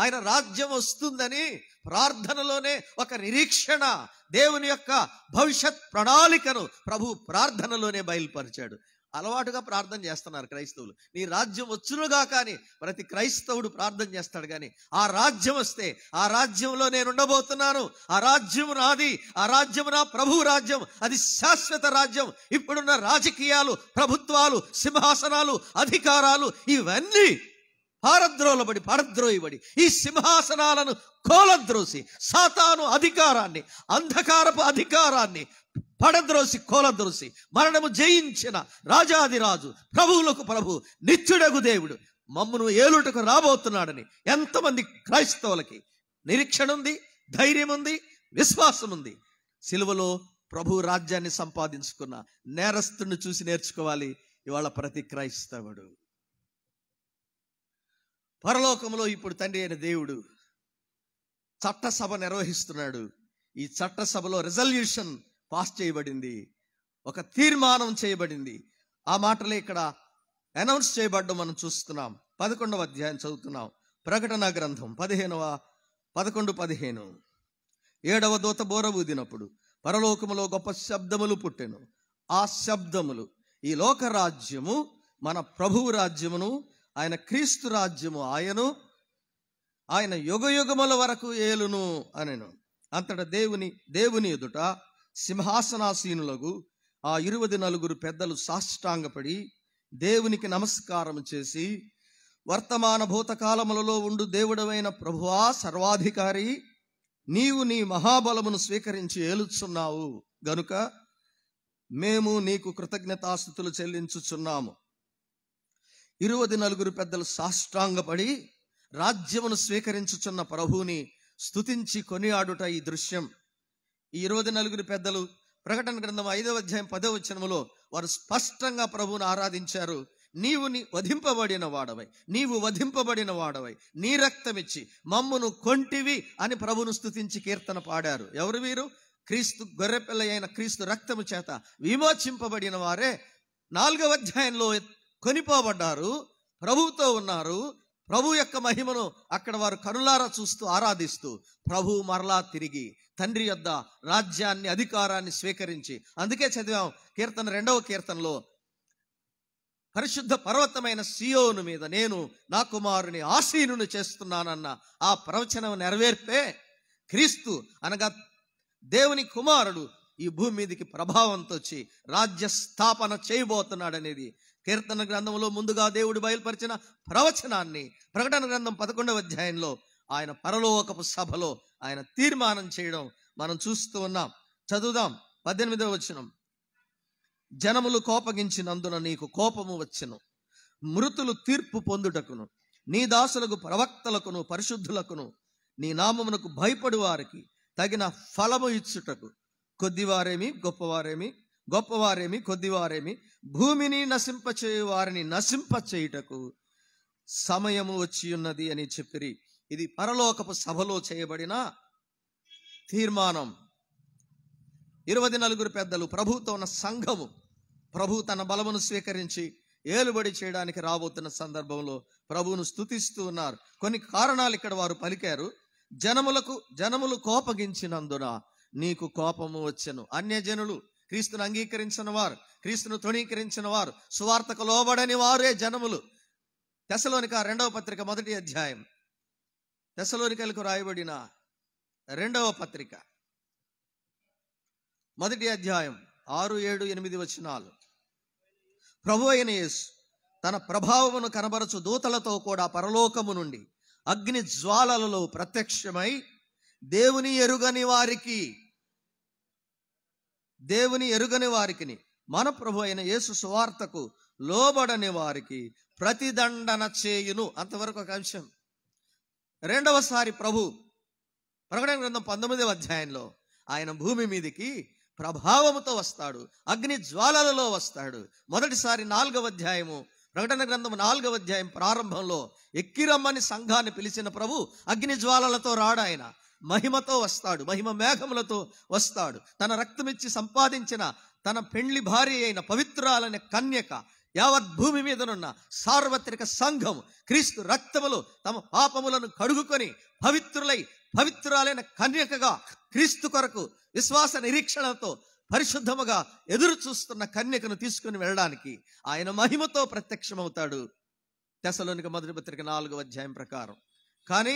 A: ఆయన రాజ్యం వస్తుందని ప్రార్థనలోనే ఒక నిరీక్షణ దేవుని యొక్క భవిష్యత్ ప్రణాళికను ప్రభు ప్రార్థనలోనే బయలుపరిచాడు అలవాటుగా ప్రార్థన చేస్తున్నారు క్రైస్తవులు నీ రాజ్యం వచ్చునుగా కానీ ప్రతి క్రైస్తవుడు ప్రార్థన చేస్తాడు కానీ ఆ రాజ్యం వస్తే ఆ రాజ్యంలో నేను ఉండబోతున్నాను ఆ రాజ్యం నాది ఆ రాజ్యం నా ప్రభు రాజ్యం అది శాశ్వత రాజ్యం ఇప్పుడున్న రాజకీయాలు ప్రభుత్వాలు సింహాసనాలు అధికారాలు ఇవన్నీ పారద్రోలబడి పారద్రోయబడి ఈ సింహాసనాలను కోలద్రోసి సాతాను అధికారాన్ని అంధకారపు అధికారాన్ని పడద్రోసి కోలద్రోసి మరణము జయించిన రాజాదిరాజు ప్రభువులకు ప్రభు నిత్యుడగు దేవుడు మమ్మను ఏలుటకు రాబోతున్నాడని ఎంతమంది క్రైస్తవులకి నిరీక్షణ ఉంది ధైర్యం ఉంది విశ్వాసం ఉంది సిలువలో ప్రభు రాజ్యాన్ని సంపాదించుకున్న నేరస్తుని చూసి నేర్చుకోవాలి ఇవాళ ప్రతి క్రైస్తవుడు పరలోకంలో ఇప్పుడు తండ్రి అయిన దేవుడు చట్టసభ నిర్వహిస్తున్నాడు ఈ చట్టసభలో రిజల్యూషన్ పాస్ చేయబడింది ఒక తీర్మానం చేయబడింది ఆ మాటలే ఇక్కడ అనౌన్స్ చేయబడ్డం మనం చూస్తున్నాం పదకొండవ అధ్యాయం చదువుతున్నాం ప్రకటన గ్రంథం పదిహేనవ పదకొండు పదిహేను ఏడవ దూత బోర ఊదినప్పుడు పరలోకములో గొప్ప శబ్దములు పుట్టెను ఆ శబ్దములు ఈ లోకరాజ్యము మన ప్రభువు రాజ్యమును ఆయన క్రీస్తు రాజ్యము ఆయను ఆయన యుగ యుగముల వరకు ఏలును అనెను అంతట దేవుని దేవుని ఎదుట సింహాసనాసీనులకు ఆ ఇరువది నలుగురు పెద్దలు సాష్టాంగపడి దేవునికి నమస్కారం చేసి వర్తమాన భూతకాలములలో ఉండు దేవుడవైన ప్రభువా సర్వాధికారి నీవు నీ మహాబలమును స్వీకరించి ఏలుచున్నావు గనుక మేము నీకు కృతజ్ఞతాస్థుతులు చెల్లించుచున్నాము ఇరువది నలుగురు పెద్దలు సాష్టాంగపడి రాజ్యమును స్వీకరించుచున్న ప్రభువుని స్థుతించి కొనియాడుట ఈ దృశ్యం ఈ ఇరువది నలుగురు పెద్దలు ప్రకటన గ్రంథం ఐదవ అధ్యాయం పదవ వచనములో వారు స్పష్టంగా ప్రభువును ఆరాధించారు నీవు నీ వధింపబడిన వాడవై నీవు వధింపబడిన వాడవై నీ రక్తమిచ్చి మమ్మును కొంటివి అని ప్రభును స్థుతించి కీర్తన పాడారు ఎవరు వీరు క్రీస్తు గొర్రెపిల్ల అయిన క్రీస్తు రక్తము చేత విమోచింపబడిన వారే నాలుగవ అధ్యాయంలో కొనిపోబడ్డారు ప్రభువుతో ఉన్నారు ప్రభు యొక్క మహిమను అక్కడ వారు కనులారా చూస్తూ ఆరాధిస్తూ ప్రభు మరలా తిరిగి తండ్రి యొద్ద రాజ్యాన్ని అధికారాన్ని స్వీకరించి అందుకే చదివాం కీర్తన రెండవ కీర్తనలో పరిశుద్ధ పర్వతమైన సియోను మీద నేను నా కుమారుని ఆశీనుని చేస్తున్నానన్న ఆ ప్రవచనం నెరవేర్పే క్రీస్తు అనగా దేవుని కుమారుడు ఈ భూమి మీదకి ప్రభావంతో వచ్చి రాజ్య స్థాపన చేయబోతున్నాడనేది కీర్తన గ్రంథంలో ముందుగా దేవుడు బయలుపరిచిన ప్రవచనాన్ని ప్రకటన గ్రంథం పదకొండవ అధ్యాయంలో ఆయన పరలోకపు సభలో ఆయన తీర్మానం చేయడం మనం చూస్తూ ఉన్నాం చదువుదాం పద్దెనిమిదవ వచనం జనములు కోపగించినందున నీకు కోపము వచ్చును మృతులు తీర్పు పొందుటకును నీ దాసులకు ప్రవక్తలకును పరిశుద్ధులకును నీ నామమునకు భయపడు వారికి తగిన ఫలము ఇచ్చుటకు కొద్దివారేమి గొప్పవారేమి గొప్పవారేమి కొద్దివారేమి భూమిని నశింపచేయు వారిని నశింపచేయుటకు సమయము వచ్చి ఉన్నది అని చెప్పిరి ఇది పరలోకపు సభలో చేయబడిన తీర్మానం ఇరవై నలుగురు పెద్దలు ప్రభుతో ఉన్న సంఘము ప్రభు తన బలమును స్వీకరించి ఏలుబడి చేయడానికి రాబోతున్న సందర్భంలో ప్రభువును స్థుతిస్తూ ఉన్నారు కొన్ని కారణాలు ఇక్కడ వారు పలికారు జనములకు జనములు కోపగించినందున నీకు కోపము వచ్చెను అన్యజనులు క్రీస్తును అంగీకరించిన వారు క్రీస్తును తృణీకరించిన వారు సువార్తకు లోబడని వారే జనములు దశలోనిక రెండవ పత్రిక మొదటి అధ్యాయం దశలోనికలకు రాయబడిన రెండవ పత్రిక మొదటి అధ్యాయం ఆరు ఏడు ఎనిమిది వచనాలు ప్రభు అయిన యేసు తన ప్రభావమును కనబరచు దూతలతో కూడా పరలోకము నుండి అగ్ని జ్వాలలలో ప్రత్యక్షమై దేవుని ఎరుగని వారికి దేవుని ఎరుగని వారికి మన ప్రభు అయిన యేసు సువార్తకు లోబడని వారికి ప్రతిదండన చేయును అంతవరకు ఒక అంశం రెండవసారి ప్రభు ప్రకటన గ్రంథం పంతొమ్మిదవ అధ్యాయంలో ఆయన భూమి మీదికి ప్రభావముతో వస్తాడు అగ్ని జ్వాలలలో వస్తాడు మొదటిసారి నాలుగవ అధ్యాయము ప్రకటన గ్రంథం నాలుగవ అధ్యాయం ప్రారంభంలో ఎక్కిరమ్మని సంఘాన్ని పిలిచిన ప్రభు అగ్ని జ్వాలలతో రాడాయన మహిమతో వస్తాడు మహిమ మేఘములతో వస్తాడు తన రక్తమిచ్చి సంపాదించిన తన పెండ్లి భార్య అయిన పవిత్రాలనే కన్యక యావత్ భూమి మీదనున్న సార్వత్రిక సంఘం క్రీస్తు రక్తములు తమ పాపములను కడుగుకొని పవిత్రులై పవిత్రాలైన కన్యకగా క్రీస్తు కొరకు విశ్వాస నిరీక్షణతో పరిశుద్ధముగా ఎదురు చూస్తున్న కన్యకను తీసుకుని వెళ్ళడానికి ఆయన మహిమతో ప్రత్యక్షమవుతాడు దశలోనికి మొదటి పత్రిక నాలుగో అధ్యాయం ప్రకారం కానీ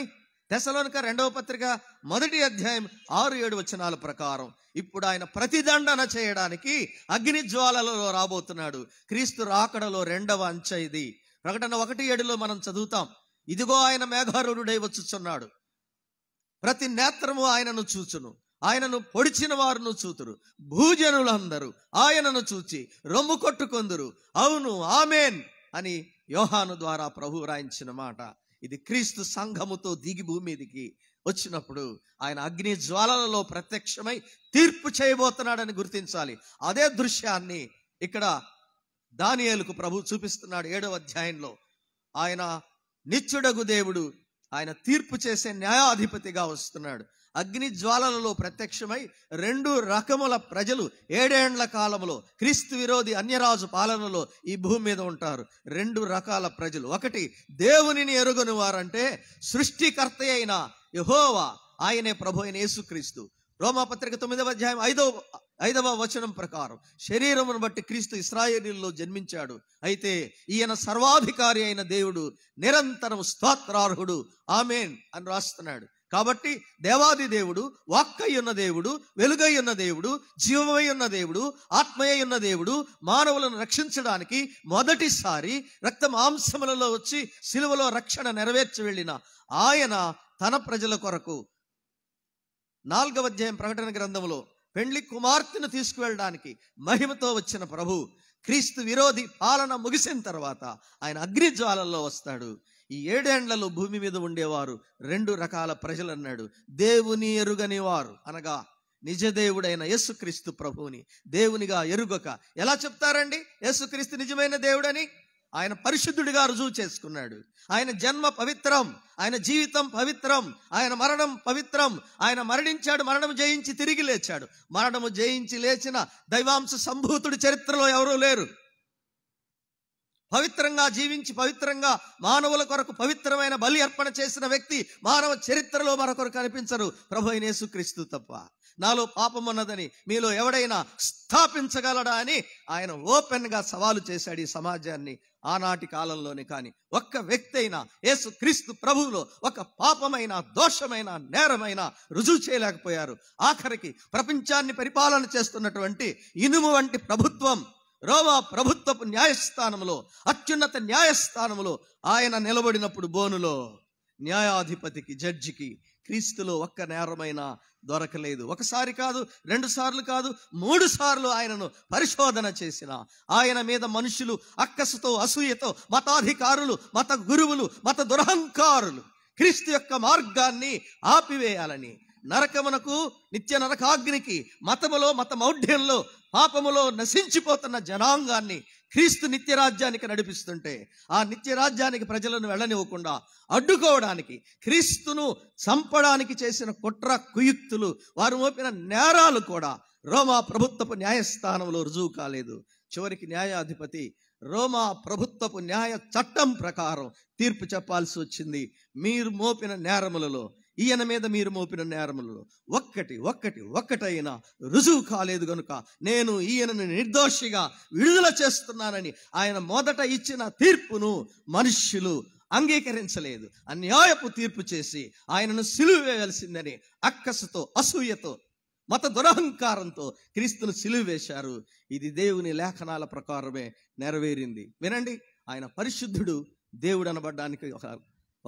A: తెసలోనిక రెండవ పత్రిక మొదటి అధ్యాయం ఆరు ఏడు వచనాల ప్రకారం ఇప్పుడు ఆయన ప్రతిదండన చేయడానికి అగ్ని జ్వాలలలో రాబోతున్నాడు క్రీస్తు రాకడలో రెండవ అంచె ఇది ప్రకటన ఒకటి ఏడులో మనం చదువుతాం ఇదిగో ఆయన మేఘారుడై వచ్చుచున్నాడు ప్రతి నేత్రము ఆయనను చూచును ఆయనను పొడిచిన వారును చూతురు భూజనులందరూ ఆయనను చూచి రొమ్ము కొట్టుకొందురు అవును ఆమెన్ అని యోహాను ద్వారా ప్రభు రాయించిన మాట ఇది క్రీస్తు సంఘముతో దిగి భూమి మీదకి వచ్చినప్పుడు ఆయన అగ్ని జ్వాలలలో ప్రత్యక్షమై తీర్పు చేయబోతున్నాడని గుర్తించాలి అదే దృశ్యాన్ని ఇక్కడ దానియేలుకు ప్రభు చూపిస్తున్నాడు ఏడవ అధ్యాయంలో ఆయన నిత్యుడగు దేవుడు ఆయన తీర్పు చేసే న్యాయాధిపతిగా వస్తున్నాడు అగ్ని జ్వాలలలో ప్రత్యక్షమై రెండు రకముల ప్రజలు ఏడేండ్ల కాలంలో క్రీస్తు విరోధి అన్యరాజు పాలనలో ఈ భూమి మీద ఉంటారు రెండు రకాల ప్రజలు ఒకటి దేవునిని ఎరుగని వారంటే సృష్టికర్త అయిన యహోవా ఆయనే ప్రభు అయిన యేసుక్రీస్తు రోమాపత్రిక తొమ్మిదవ అధ్యాయం ఐదవ ఐదవ వచనం ప్రకారం శరీరమును బట్టి క్రీస్తు ఇస్రాయేలీల్లో జన్మించాడు అయితే ఈయన సర్వాధికారి అయిన దేవుడు నిరంతరం స్తోత్రార్హుడు ఆమెన్ అని రాస్తున్నాడు కాబట్టి దేవాది దేవుడు వాక్కై ఉన్న దేవుడు వెలుగై ఉన్న దేవుడు జీవమై ఉన్న దేవుడు ఆత్మయై ఉన్న దేవుడు మానవులను రక్షించడానికి మొదటిసారి రక్త మాంసములలో వచ్చి సిలువలో రక్షణ నెరవేర్చి వెళ్ళిన ఆయన తన ప్రజల కొరకు నాలుగవ అధ్యాయం ప్రకటన గ్రంథంలో పెండ్లి కుమార్తెను తీసుకువెళ్ళడానికి మహిమతో వచ్చిన ప్రభు క్రీస్తు విరోధి పాలన ముగిసిన తర్వాత ఆయన అగ్నిజ్వాలల్లో వస్తాడు ఈ ఏడేండ్లలో భూమి మీద ఉండేవారు రెండు రకాల ప్రజలు అన్నాడు దేవుని ఎరుగని వారు అనగా నిజదేవుడైన యేసుక్రీస్తు ప్రభువుని దేవునిగా ఎరుగక ఎలా చెప్తారండి యేసుక్రీస్తు నిజమైన దేవుడని ఆయన పరిశుద్ధుడిగా రుజువు చేసుకున్నాడు ఆయన జన్మ పవిత్రం ఆయన జీవితం పవిత్రం ఆయన మరణం పవిత్రం ఆయన మరణించాడు మరణం జయించి తిరిగి లేచాడు మరణము జయించి లేచిన దైవాంశ సంభూతుడి చరిత్రలో ఎవరూ లేరు పవిత్రంగా జీవించి పవిత్రంగా మానవుల కొరకు పవిత్రమైన బలి అర్పణ చేసిన వ్యక్తి మానవ చరిత్రలో మరొకరు కనిపించరు ప్రభు యేసుక్రీస్తు తప్ప నాలో పాపం ఉన్నదని మీలో ఎవడైనా స్థాపించగలడా అని ఆయన ఓపెన్గా సవాలు చేశాడు ఈ సమాజాన్ని ఆనాటి కాలంలోనే కానీ ఒక్క వ్యక్తి అయినా యేసు క్రీస్తు ప్రభువులో ఒక పాపమైన దోషమైన నేరమైన రుజువు చేయలేకపోయారు ఆఖరికి ప్రపంచాన్ని పరిపాలన చేస్తున్నటువంటి ఇనుము వంటి ప్రభుత్వం రోమా ప్రభుత్వపు న్యాయస్థానంలో అత్యున్నత న్యాయస్థానంలో ఆయన నిలబడినప్పుడు బోనులో న్యాయాధిపతికి జడ్జికి క్రీస్తులో ఒక్క నేరమైన దొరకలేదు ఒకసారి కాదు రెండు సార్లు కాదు మూడు సార్లు ఆయనను పరిశోధన చేసిన ఆయన మీద మనుషులు అక్కసుతో అసూయతో మతాధికారులు మత గురువులు మత దురహంకారులు క్రీస్తు యొక్క మార్గాన్ని ఆపివేయాలని నరకమునకు నిత్య నరకాగ్నికి మతములో మత మౌఢ్యంలో పాపములో నశించిపోతున్న జనాంగాన్ని క్రీస్తు నిత్యరాజ్యానికి నడిపిస్తుంటే ఆ నిత్యరాజ్యానికి ప్రజలను వెళ్ళనివ్వకుండా అడ్డుకోవడానికి క్రీస్తును చంపడానికి చేసిన కుట్ర కుయుక్తులు వారు మోపిన నేరాలు కూడా రోమా ప్రభుత్వపు న్యాయస్థానంలో రుజువు కాలేదు చివరికి న్యాయాధిపతి రోమా ప్రభుత్వపు న్యాయ చట్టం ప్రకారం తీర్పు చెప్పాల్సి వచ్చింది మీరు మోపిన నేరములలో ఈయన మీద మీరు మోపిన నేరములలో ఒక్కటి ఒక్కటి ఒక్కటైనా రుజువు కాలేదు గనుక నేను ఈయనను నిర్దోషిగా విడుదల చేస్తున్నానని ఆయన మొదట ఇచ్చిన తీర్పును మనుష్యులు అంగీకరించలేదు అన్యాయపు తీర్పు చేసి ఆయనను సిలువ వేయాల్సిందని అక్కసుతో అసూయతో మత దురహంకారంతో క్రీస్తును సిలువ వేశారు ఇది దేవుని లేఖనాల ప్రకారమే నెరవేరింది వినండి ఆయన పరిశుద్ధుడు దేవుడు అనబడ్డానికి ఒక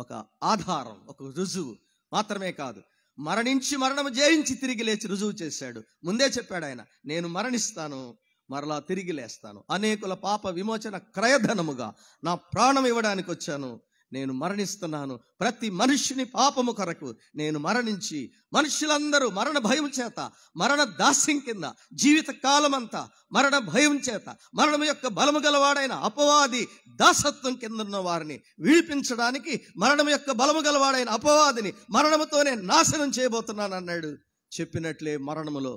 A: ఒక ఆధారం ఒక రుజువు మాత్రమే కాదు మరణించి మరణం జయించి తిరిగి లేచి రుజువు చేశాడు ముందే చెప్పాడు ఆయన నేను మరణిస్తాను మరలా తిరిగి లేస్తాను అనేకుల పాప విమోచన క్రయధనముగా నా ప్రాణం ఇవ్వడానికి వచ్చాను నేను మరణిస్తున్నాను ప్రతి మనిషిని పాపము కొరకు నేను మరణించి మనుషులందరూ మరణ భయం చేత మరణ దాస్యం కింద జీవిత కాలమంతా మరణ భయం చేత మరణం యొక్క బలము గలవాడైన అపవాది దాసత్వం కింద ఉన్న వారిని విడిపించడానికి మరణం యొక్క బలము గలవాడైన అపవాదిని మరణముతోనే నాశనం చేయబోతున్నాను అన్నాడు చెప్పినట్లే మరణములో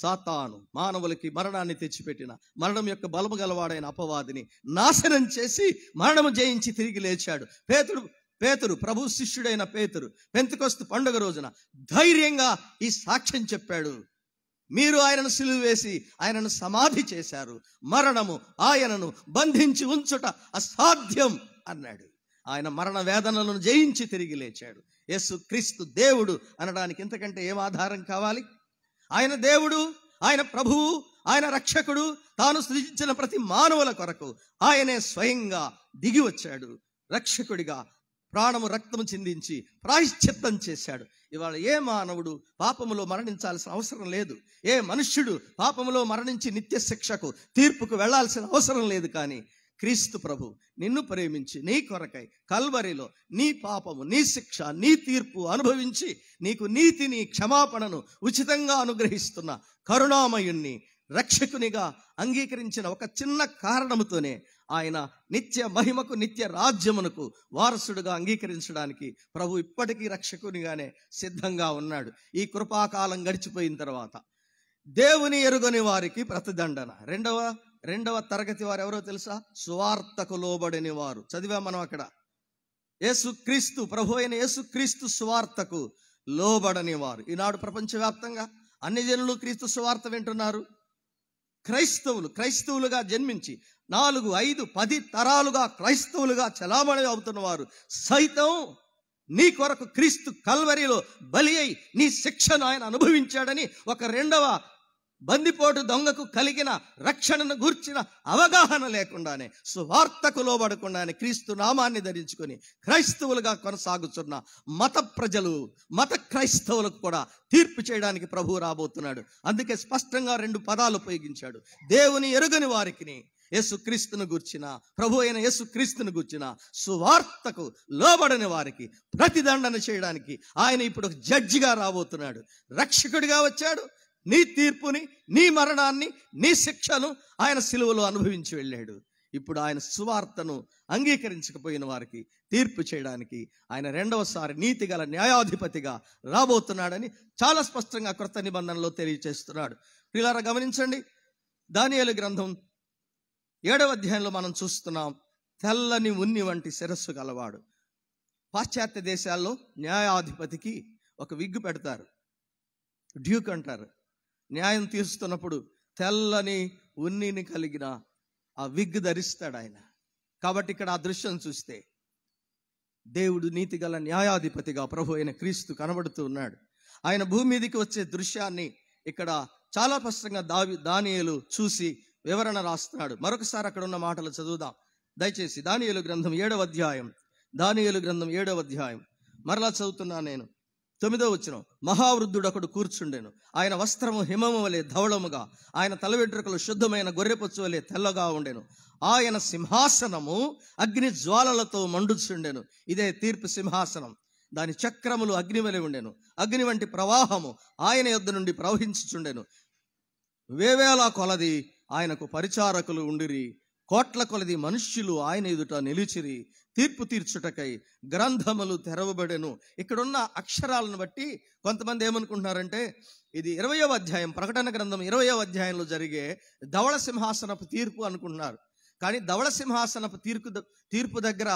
A: సాతాను మానవులకి మరణాన్ని తెచ్చిపెట్టిన మరణం యొక్క బలము గలవాడైన అపవాదిని నాశనం చేసి మరణము జయించి తిరిగి లేచాడు పేతుడు పేతురు ప్రభు శిష్యుడైన పేతురు పెంతకొస్తు పండుగ రోజున ధైర్యంగా ఈ సాక్ష్యం చెప్పాడు మీరు ఆయనను సిలువు వేసి ఆయనను సమాధి చేశారు మరణము ఆయనను బంధించి ఉంచుట అసాధ్యం అన్నాడు ఆయన మరణ వేదనలను జయించి తిరిగి లేచాడు యేసు క్రీస్తు దేవుడు అనడానికి ఇంతకంటే ఏం ఆధారం కావాలి ఆయన దేవుడు ఆయన ప్రభువు ఆయన రక్షకుడు తాను సృజించిన ప్రతి మానవుల కొరకు ఆయనే స్వయంగా దిగి వచ్చాడు రక్షకుడిగా ప్రాణము రక్తము చిందించి ప్రాయశ్చిత్తం చేశాడు ఇవాళ ఏ మానవుడు పాపములో మరణించాల్సిన అవసరం లేదు ఏ మనుష్యుడు పాపములో మరణించి నిత్య శిక్షకు తీర్పుకు వెళ్లాల్సిన అవసరం లేదు కానీ క్రీస్తు ప్రభు నిన్ను ప్రేమించి నీ కొరకై కల్వరిలో నీ పాపము నీ శిక్ష నీ తీర్పు అనుభవించి నీకు నీతిని క్షమాపణను ఉచితంగా అనుగ్రహిస్తున్న కరుణామయుణ్ణి రక్షకునిగా అంగీకరించిన ఒక చిన్న కారణముతోనే ఆయన నిత్య మహిమకు నిత్య రాజ్యమునకు వారసుడుగా అంగీకరించడానికి ప్రభు ఇప్పటికీ రక్షకునిగానే సిద్ధంగా ఉన్నాడు ఈ కృపాకాలం గడిచిపోయిన తర్వాత దేవుని ఎరుగని వారికి ప్రతిదండన రెండవ రెండవ తరగతి వారు ఎవరో తెలుసా సువార్తకు లోబడిని వారు చదివా మనం అక్కడ యేసుక్రీస్తు ప్రభు అయిన యేసుక్రీస్తు సువార్తకు లోబడని వారు ఈనాడు ప్రపంచవ్యాప్తంగా అన్ని జనులు క్రీస్తు సువార్త వింటున్నారు క్రైస్తవులు క్రైస్తవులుగా జన్మించి నాలుగు ఐదు పది తరాలుగా క్రైస్తవులుగా చలామణి అవుతున్న వారు సైతం నీ కొరకు క్రీస్తు కల్వరిలో బలి అయి నీ శిక్షను ఆయన అనుభవించాడని ఒక రెండవ బందిపోటు దొంగకు కలిగిన రక్షణను గూర్చిన అవగాహన లేకుండానే సువార్తకు లోబడకుండానే క్రీస్తు నామాన్ని ధరించుకొని క్రైస్తవులుగా కొనసాగుతున్న మత ప్రజలు మత క్రైస్తవులకు కూడా తీర్పు చేయడానికి ప్రభువు రాబోతున్నాడు అందుకే స్పష్టంగా రెండు పదాలు ఉపయోగించాడు దేవుని ఎరుగని వారికి యేసుక్రీస్తును గుర్చిన ప్రభు అయిన యేసుక్రీస్తును గుర్చిన సువార్తకు లోబడని వారికి ప్రతిదండన చేయడానికి ఆయన ఇప్పుడు జడ్జిగా రాబోతున్నాడు రక్షకుడిగా వచ్చాడు నీ తీర్పుని నీ మరణాన్ని నీ శిక్షను ఆయన సిలువలో అనుభవించి వెళ్ళాడు ఇప్పుడు ఆయన సువార్తను అంగీకరించకపోయిన వారికి తీర్పు చేయడానికి ఆయన రెండవసారి నీతి గల న్యాయాధిపతిగా రాబోతున్నాడని చాలా స్పష్టంగా కృత నిబంధనలో తెలియచేస్తున్నాడు పిల్లారా గమనించండి దానియలు గ్రంథం ఏడవ అధ్యాయంలో మనం చూస్తున్నాం తెల్లని ఉన్ని వంటి శిరస్సు గలవాడు పాశ్చాత్య దేశాల్లో న్యాయాధిపతికి ఒక విగ్గు పెడతారు డ్యూక్ అంటారు న్యాయం తీస్తున్నప్పుడు తెల్లని ఉన్నిని కలిగిన ఆ విగ్ ధరిస్తాడు ఆయన కాబట్టి ఇక్కడ ఆ దృశ్యం చూస్తే దేవుడు నీతిగల న్యాయాధిపతిగా ప్రభు అయిన క్రీస్తు కనబడుతూ ఉన్నాడు ఆయన భూమి మీదకి వచ్చే దృశ్యాన్ని ఇక్కడ చాలా స్పష్టంగా దావి దానియలు చూసి వివరణ రాస్తున్నాడు మరొకసారి అక్కడ ఉన్న మాటలు చదువుదాం దయచేసి దానియలు గ్రంథం ఏడవ అధ్యాయం దానియలు గ్రంథం ఏడవ అధ్యాయం మరలా చదువుతున్నా నేను తొమ్మిదో వచ్చిన మహావృద్ధుడు ఒకడు కూర్చుండెను ఆయన వస్త్రము హిమము వలె ధవళముగా ఆయన తల వెంట్రుకలు శుద్ధమైన గొర్రెపొచ్చు వలె తెల్లగా ఉండెను ఆయన సింహాసనము అగ్ని జ్వాలలతో మండుచుండెను ఇదే తీర్పు సింహాసనం దాని చక్రములు అగ్ని వలె ఉండెను అగ్ని వంటి ప్రవాహము ఆయన యొద్ నుండి ప్రవహించుచుండెను వేవేలా కొలది ఆయనకు పరిచారకులు ఉండిరి కోట్ల కొలది మనుష్యులు ఆయన ఎదుట నిలిచిరి తీర్పు తీర్చుటకై గ్రంథములు తెరవబడెను ఇక్కడున్న అక్షరాలను బట్టి కొంతమంది ఏమనుకుంటున్నారంటే ఇది ఇరవయో అధ్యాయం ప్రకటన గ్రంథం ఇరవయో అధ్యాయంలో జరిగే ధవళ సింహాసనపు తీర్పు అనుకుంటున్నారు కానీ ధవళ సింహాసనపు తీర్పు తీర్పు దగ్గర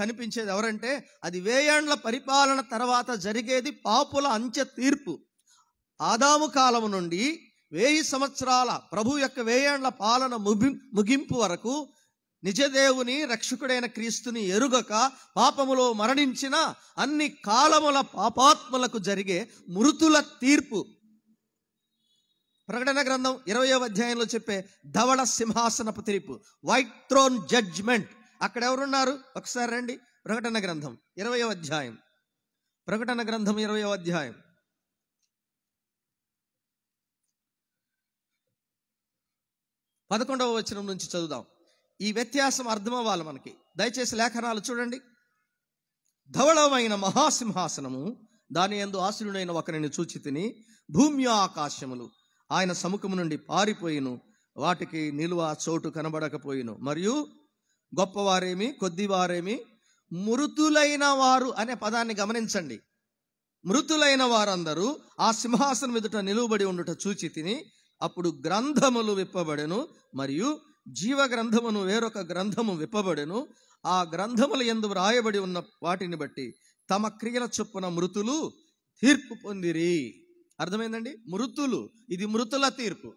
A: కనిపించేది ఎవరంటే అది వేయాండ్ల పరిపాలన తర్వాత జరిగేది పాపుల అంచె తీర్పు ఆదాము కాలం నుండి వెయ్యి సంవత్సరాల ప్రభు యొక్క వేయాండ్ల పాలన ముగి ముగింపు వరకు నిజదేవుని రక్షకుడైన క్రీస్తుని ఎరుగక పాపములో మరణించిన అన్ని కాలముల పాపాత్మలకు జరిగే మృతుల తీర్పు ప్రకటన గ్రంథం ఇరవయో అధ్యాయంలో చెప్పే ధవళ సింహాసనపు తీర్పు వైట్ థ్రోన్ జడ్జ్మెంట్ అక్కడ ఎవరున్నారు ఒకసారి రండి ప్రకటన గ్రంథం ఇరవయో అధ్యాయం ప్రకటన గ్రంథం ఇరవయో అధ్యాయం పదకొండవ వచనం నుంచి చదువుదాం ఈ వ్యత్యాసం అర్థమవ్వాలి మనకి దయచేసి లేఖనాలు చూడండి ధవళమైన మహాసింహాసనము దాని ఎందు ఆసురుడైన ఒకరిని చూచి తిని భూమి ఆకాశములు ఆయన సముఖము నుండి పారిపోయిను వాటికి నిలువ చోటు కనబడకపోయిను మరియు గొప్పవారేమి కొద్దివారేమి మృతులైన వారు అనే పదాన్ని గమనించండి మృతులైన వారందరూ ఆ సింహాసనం ఎదుట నిలువబడి ఉండుట చూచి తిని అప్పుడు గ్రంథములు విప్పబడెను మరియు జీవ గ్రంథమును వేరొక గ్రంథము విప్పబడెను ఆ గ్రంథముల ఎందు వ్రాయబడి ఉన్న వాటిని బట్టి తమ క్రియల చొప్పున మృతులు తీర్పు పొందిరి అర్థమైందండి మృతులు ఇది మృతుల తీర్పు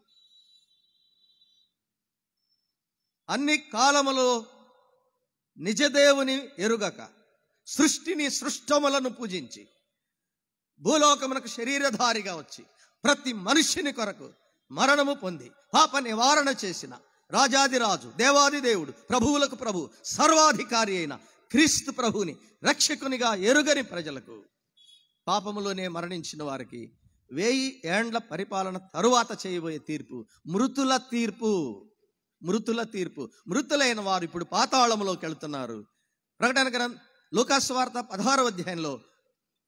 A: అన్ని కాలములో నిజదేవుని ఎరుగక సృష్టిని సృష్టములను పూజించి భూలోకమునకు శరీరధారిగా వచ్చి ప్రతి మనుష్యుని కొరకు మరణము పొంది పాప నివారణ చేసిన రాజాదిరాజు దేవాది దేవుడు ప్రభువులకు ప్రభు సర్వాధికారి అయిన క్రీస్తు ప్రభుని రక్షకునిగా ఎరుగని ప్రజలకు పాపములోనే మరణించిన వారికి వేయి ఏండ్ల పరిపాలన తరువాత చేయబోయే తీర్పు మృతుల తీర్పు మృతుల తీర్పు మృతులైన వారు ఇప్పుడు పాతాళంలోకి వెళుతున్నారు ప్రకటన గ్రంథ లోకాస్వార్త పదహారవ అధ్యాయంలో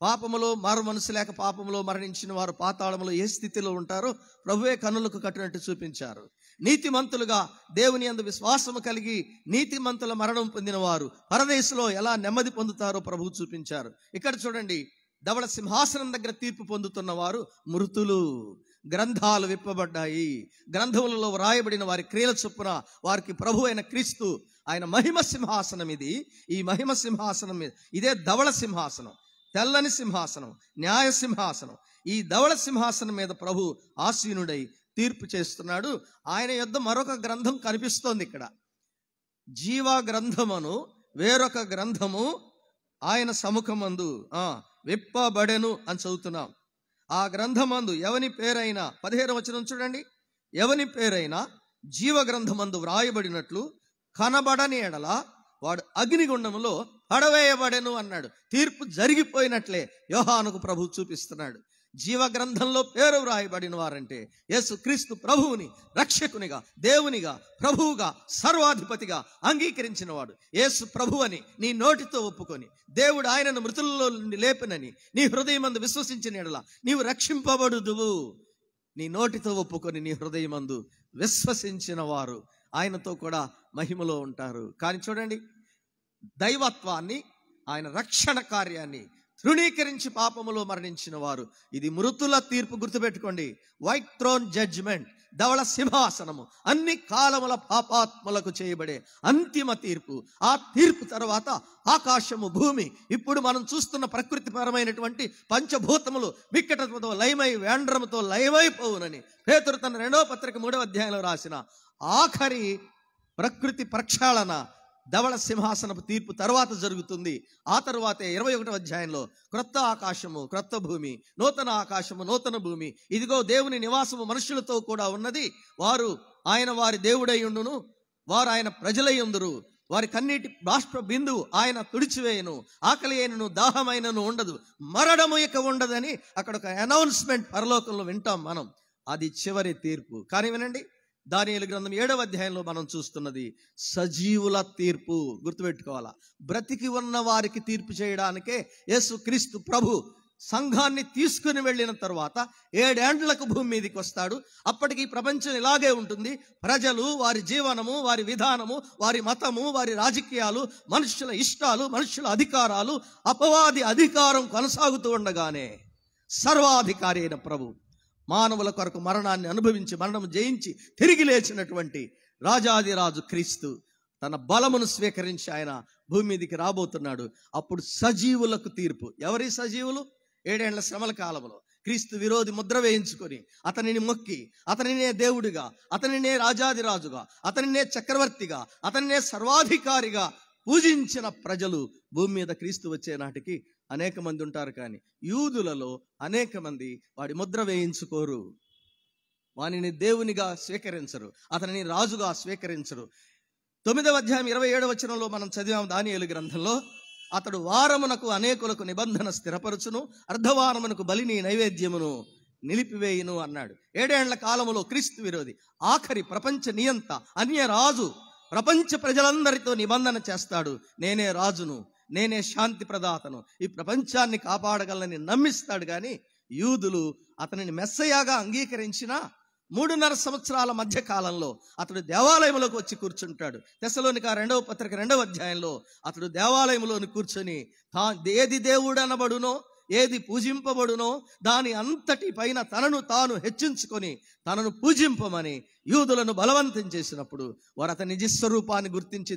A: పాపములో మారు మనసు లేక పాపములో మరణించిన వారు పాతాళములో ఏ స్థితిలో ఉంటారో ప్రభువే కన్నులకు కట్టినట్టు చూపించారు నీతిమంతులుగా దేవుని అందు విశ్వాసము కలిగి నీతిమంతుల మరణం పొందినవారు పరదేశంలో ఎలా నెమ్మది పొందుతారో ప్రభు చూపించారు ఇక్కడ చూడండి ధవళ సింహాసనం దగ్గర తీర్పు పొందుతున్నవారు మృతులు గ్రంథాలు విప్పబడ్డాయి గ్రంథములలో వ్రాయబడిన వారి క్రియల చొప్పున వారికి ప్రభు అయిన క్రీస్తు ఆయన మహిమ సింహాసనం ఇది ఈ మహిమ సింహాసనం ఇదే ధవళ సింహాసనం తెల్లని సింహాసనం న్యాయ సింహాసనం ఈ ధవళ సింహాసనం మీద ప్రభు ఆసీనుడై తీర్పు చేస్తున్నాడు ఆయన యొద్ద మరొక గ్రంథం కనిపిస్తోంది ఇక్కడ జీవ గ్రంథమును వేరొక గ్రంథము ఆయన సముఖమందు విప్పబడెను అని చదువుతున్నాం ఆ గ్రంథమందు ఎవని పేరైనా పదిహేను వచనం చూడండి ఎవని పేరైనా జీవ గ్రంథమందు వ్రాయబడినట్లు కనబడని ఎడల వాడు అగ్నిగుండంలో పడవేయబడెను అన్నాడు తీర్పు జరిగిపోయినట్లే యోహానుకు ప్రభు చూపిస్తున్నాడు జీవ గ్రంథంలో పేరు వ్రాయబడిన వారంటే యేసు క్రీస్తు ప్రభువుని రక్షకునిగా దేవునిగా ప్రభువుగా సర్వాధిపతిగా అంగీకరించినవాడు యేసు ప్రభు అని నీ నోటితో ఒప్పుకొని దేవుడు ఆయనను మృతుల్లో లేపనని నీ హృదయమందు విశ్వసించిన ఎడలా నీవు రక్షింపబడుదువు నీ నోటితో ఒప్పుకొని నీ హృదయమందు విశ్వసించిన వారు ఆయనతో కూడా మహిమలో ఉంటారు కానీ చూడండి దైవత్వాన్ని ఆయన రక్షణ కార్యాన్ని తృణీకరించి పాపములో మరణించిన వారు ఇది మృతుల తీర్పు గుర్తుపెట్టుకోండి వైట్ థ్రోన్ జడ్జ్మెంట్ ధవళ సింహాసనము అన్ని కాలముల పాపాత్మలకు చేయబడే అంతిమ తీర్పు ఆ తీర్పు తర్వాత ఆకాశము భూమి ఇప్పుడు మనం చూస్తున్న ప్రకృతిపరమైనటువంటి పంచభూతములు విక్కటత్వంతో లయమై వేండ్రముతో లయమైపోవునని పేతురు తన రెండవ పత్రిక మూడవ అధ్యాయంలో రాసిన ఆఖరి ప్రకృతి ప్రక్షాళన ధవళ సింహాసనపు తీర్పు తర్వాత జరుగుతుంది ఆ తర్వాతే ఇరవై ఒకటో అధ్యాయంలో క్రొత్త ఆకాశము క్రొత్త భూమి నూతన ఆకాశము నూతన భూమి ఇదిగో దేవుని నివాసము మనుషులతో కూడా ఉన్నది వారు ఆయన వారి దేవుడయ్యుండును వారు ఆయన ప్రజలయ్యుందురు వారి కన్నీటి బాష్ప బిందువు ఆయన తుడిచివేయను ఆకలి అయినను దాహమైనను ఉండదు మరణము ఇక ఉండదని అక్కడ ఒక అనౌన్స్మెంట్ పరలోకంలో వింటాం మనం అది చివరి తీర్పు కానీ వినండి దానియలు గ్రంథం ఏడవ అధ్యాయంలో మనం చూస్తున్నది సజీవుల తీర్పు గుర్తుపెట్టుకోవాలా బ్రతికి ఉన్న వారికి తీర్పు చేయడానికే యేసు క్రీస్తు ప్రభు సంఘాన్ని తీసుకుని వెళ్ళిన తర్వాత ఏడేండ్లకు భూమి మీదకి వస్తాడు అప్పటికి ప్రపంచం ఇలాగే ఉంటుంది ప్రజలు వారి జీవనము వారి విధానము వారి మతము వారి రాజకీయాలు మనుషుల ఇష్టాలు మనుషుల అధికారాలు అపవాది అధికారం కొనసాగుతూ ఉండగానే సర్వాధికారి అయిన ప్రభు మానవుల కొరకు మరణాన్ని అనుభవించి మరణం జయించి తిరిగి లేచినటువంటి రాజాదిరాజు క్రీస్తు తన బలమును స్వీకరించి ఆయన భూమి మీదకి రాబోతున్నాడు అప్పుడు సజీవులకు తీర్పు ఎవరి సజీవులు ఏడేళ్ల శ్రమల కాలంలో క్రీస్తు విరోధి ముద్ర వేయించుకొని అతనిని మొక్కి అతనినే దేవుడిగా అతనినే రాజాదిరాజుగా అతనినే చక్రవర్తిగా అతనినే సర్వాధికారిగా పూజించిన ప్రజలు భూమి మీద క్రీస్తు వచ్చే నాటికి అనేక మంది ఉంటారు కానీ యూదులలో అనేక మంది వాడి ముద్ర వేయించుకోరు వానిని దేవునిగా స్వీకరించరు అతనిని రాజుగా స్వీకరించరు తొమ్మిదవ అధ్యాయం ఇరవై ఏడవ వచనంలో మనం చదివాం దానియలు గ్రంథంలో అతడు వారమునకు అనేకులకు నిబంధన స్థిరపరచును అర్ధవారమునకు బలిని నైవేద్యమును నిలిపివేయును అన్నాడు ఏడేళ్ల కాలములో క్రీస్తు విరోధి ఆఖరి ప్రపంచ నియంత అన్య రాజు ప్రపంచ ప్రజలందరితో నిబంధన చేస్తాడు నేనే రాజును నేనే శాంతి ప్రదాతను ఈ ప్రపంచాన్ని కాపాడగలని నమ్మిస్తాడు కానీ యూదులు అతనిని మెస్సయాగా అంగీకరించిన మూడున్నర సంవత్సరాల మధ్య కాలంలో అతడు దేవాలయంలోకి వచ్చి కూర్చుంటాడు తెసలోనిక రెండవ పత్రిక రెండవ అధ్యాయంలో అతడు దేవాలయంలోని కూర్చొని తా ఏది దేవుడనబడునో ఏది పూజింపబడునో దాని అంతటి పైన తనను తాను హెచ్చించుకొని తనను పూజింపమని యూదులను బలవంతం చేసినప్పుడు వారు అతని నిజస్వరూపాన్ని గుర్తించి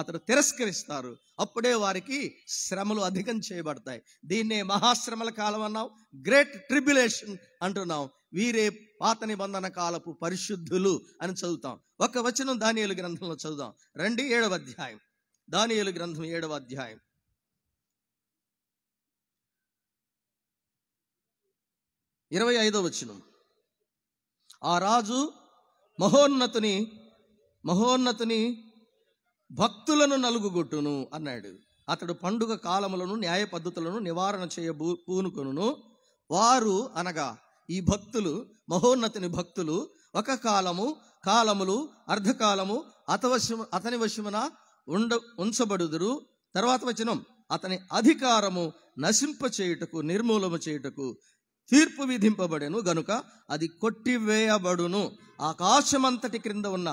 A: అతను తిరస్కరిస్తారు అప్పుడే వారికి శ్రమలు అధికం చేయబడతాయి దీన్నే మహాశ్రమల కాలం అన్నాం గ్రేట్ ట్రిబ్యులేషన్ అంటున్నాం వీరే పాత నిబంధన కాలపు పరిశుద్ధులు అని చదువుతాం ఒక వచనం దానియలు గ్రంథంలో చదువుదాం రండి ఏడవ అధ్యాయం దానియలు గ్రంథం ఏడవ అధ్యాయం ఇరవై ఐదవ వచనం ఆ రాజు మహోన్నతుని మహోన్నతుని భక్తులను నలుగుగొట్టును అన్నాడు అతడు పండుగ కాలములను న్యాయ పద్ధతులను నివారణ చేయబూ పూనుకొను వారు అనగా ఈ భక్తులు మహోన్నతిని భక్తులు ఒక కాలము కాలములు అర్ధకాలము అతవశం అతని వశమున ఉండ ఉంచబడుదురు తర్వాత వచ్చిన అతని అధికారము నశింప చేయుటకు నిర్మూలము చేయుటకు తీర్పు విధింపబడెను గనుక అది కొట్టివేయబడును ఆకాశమంతటి క్రింద ఉన్న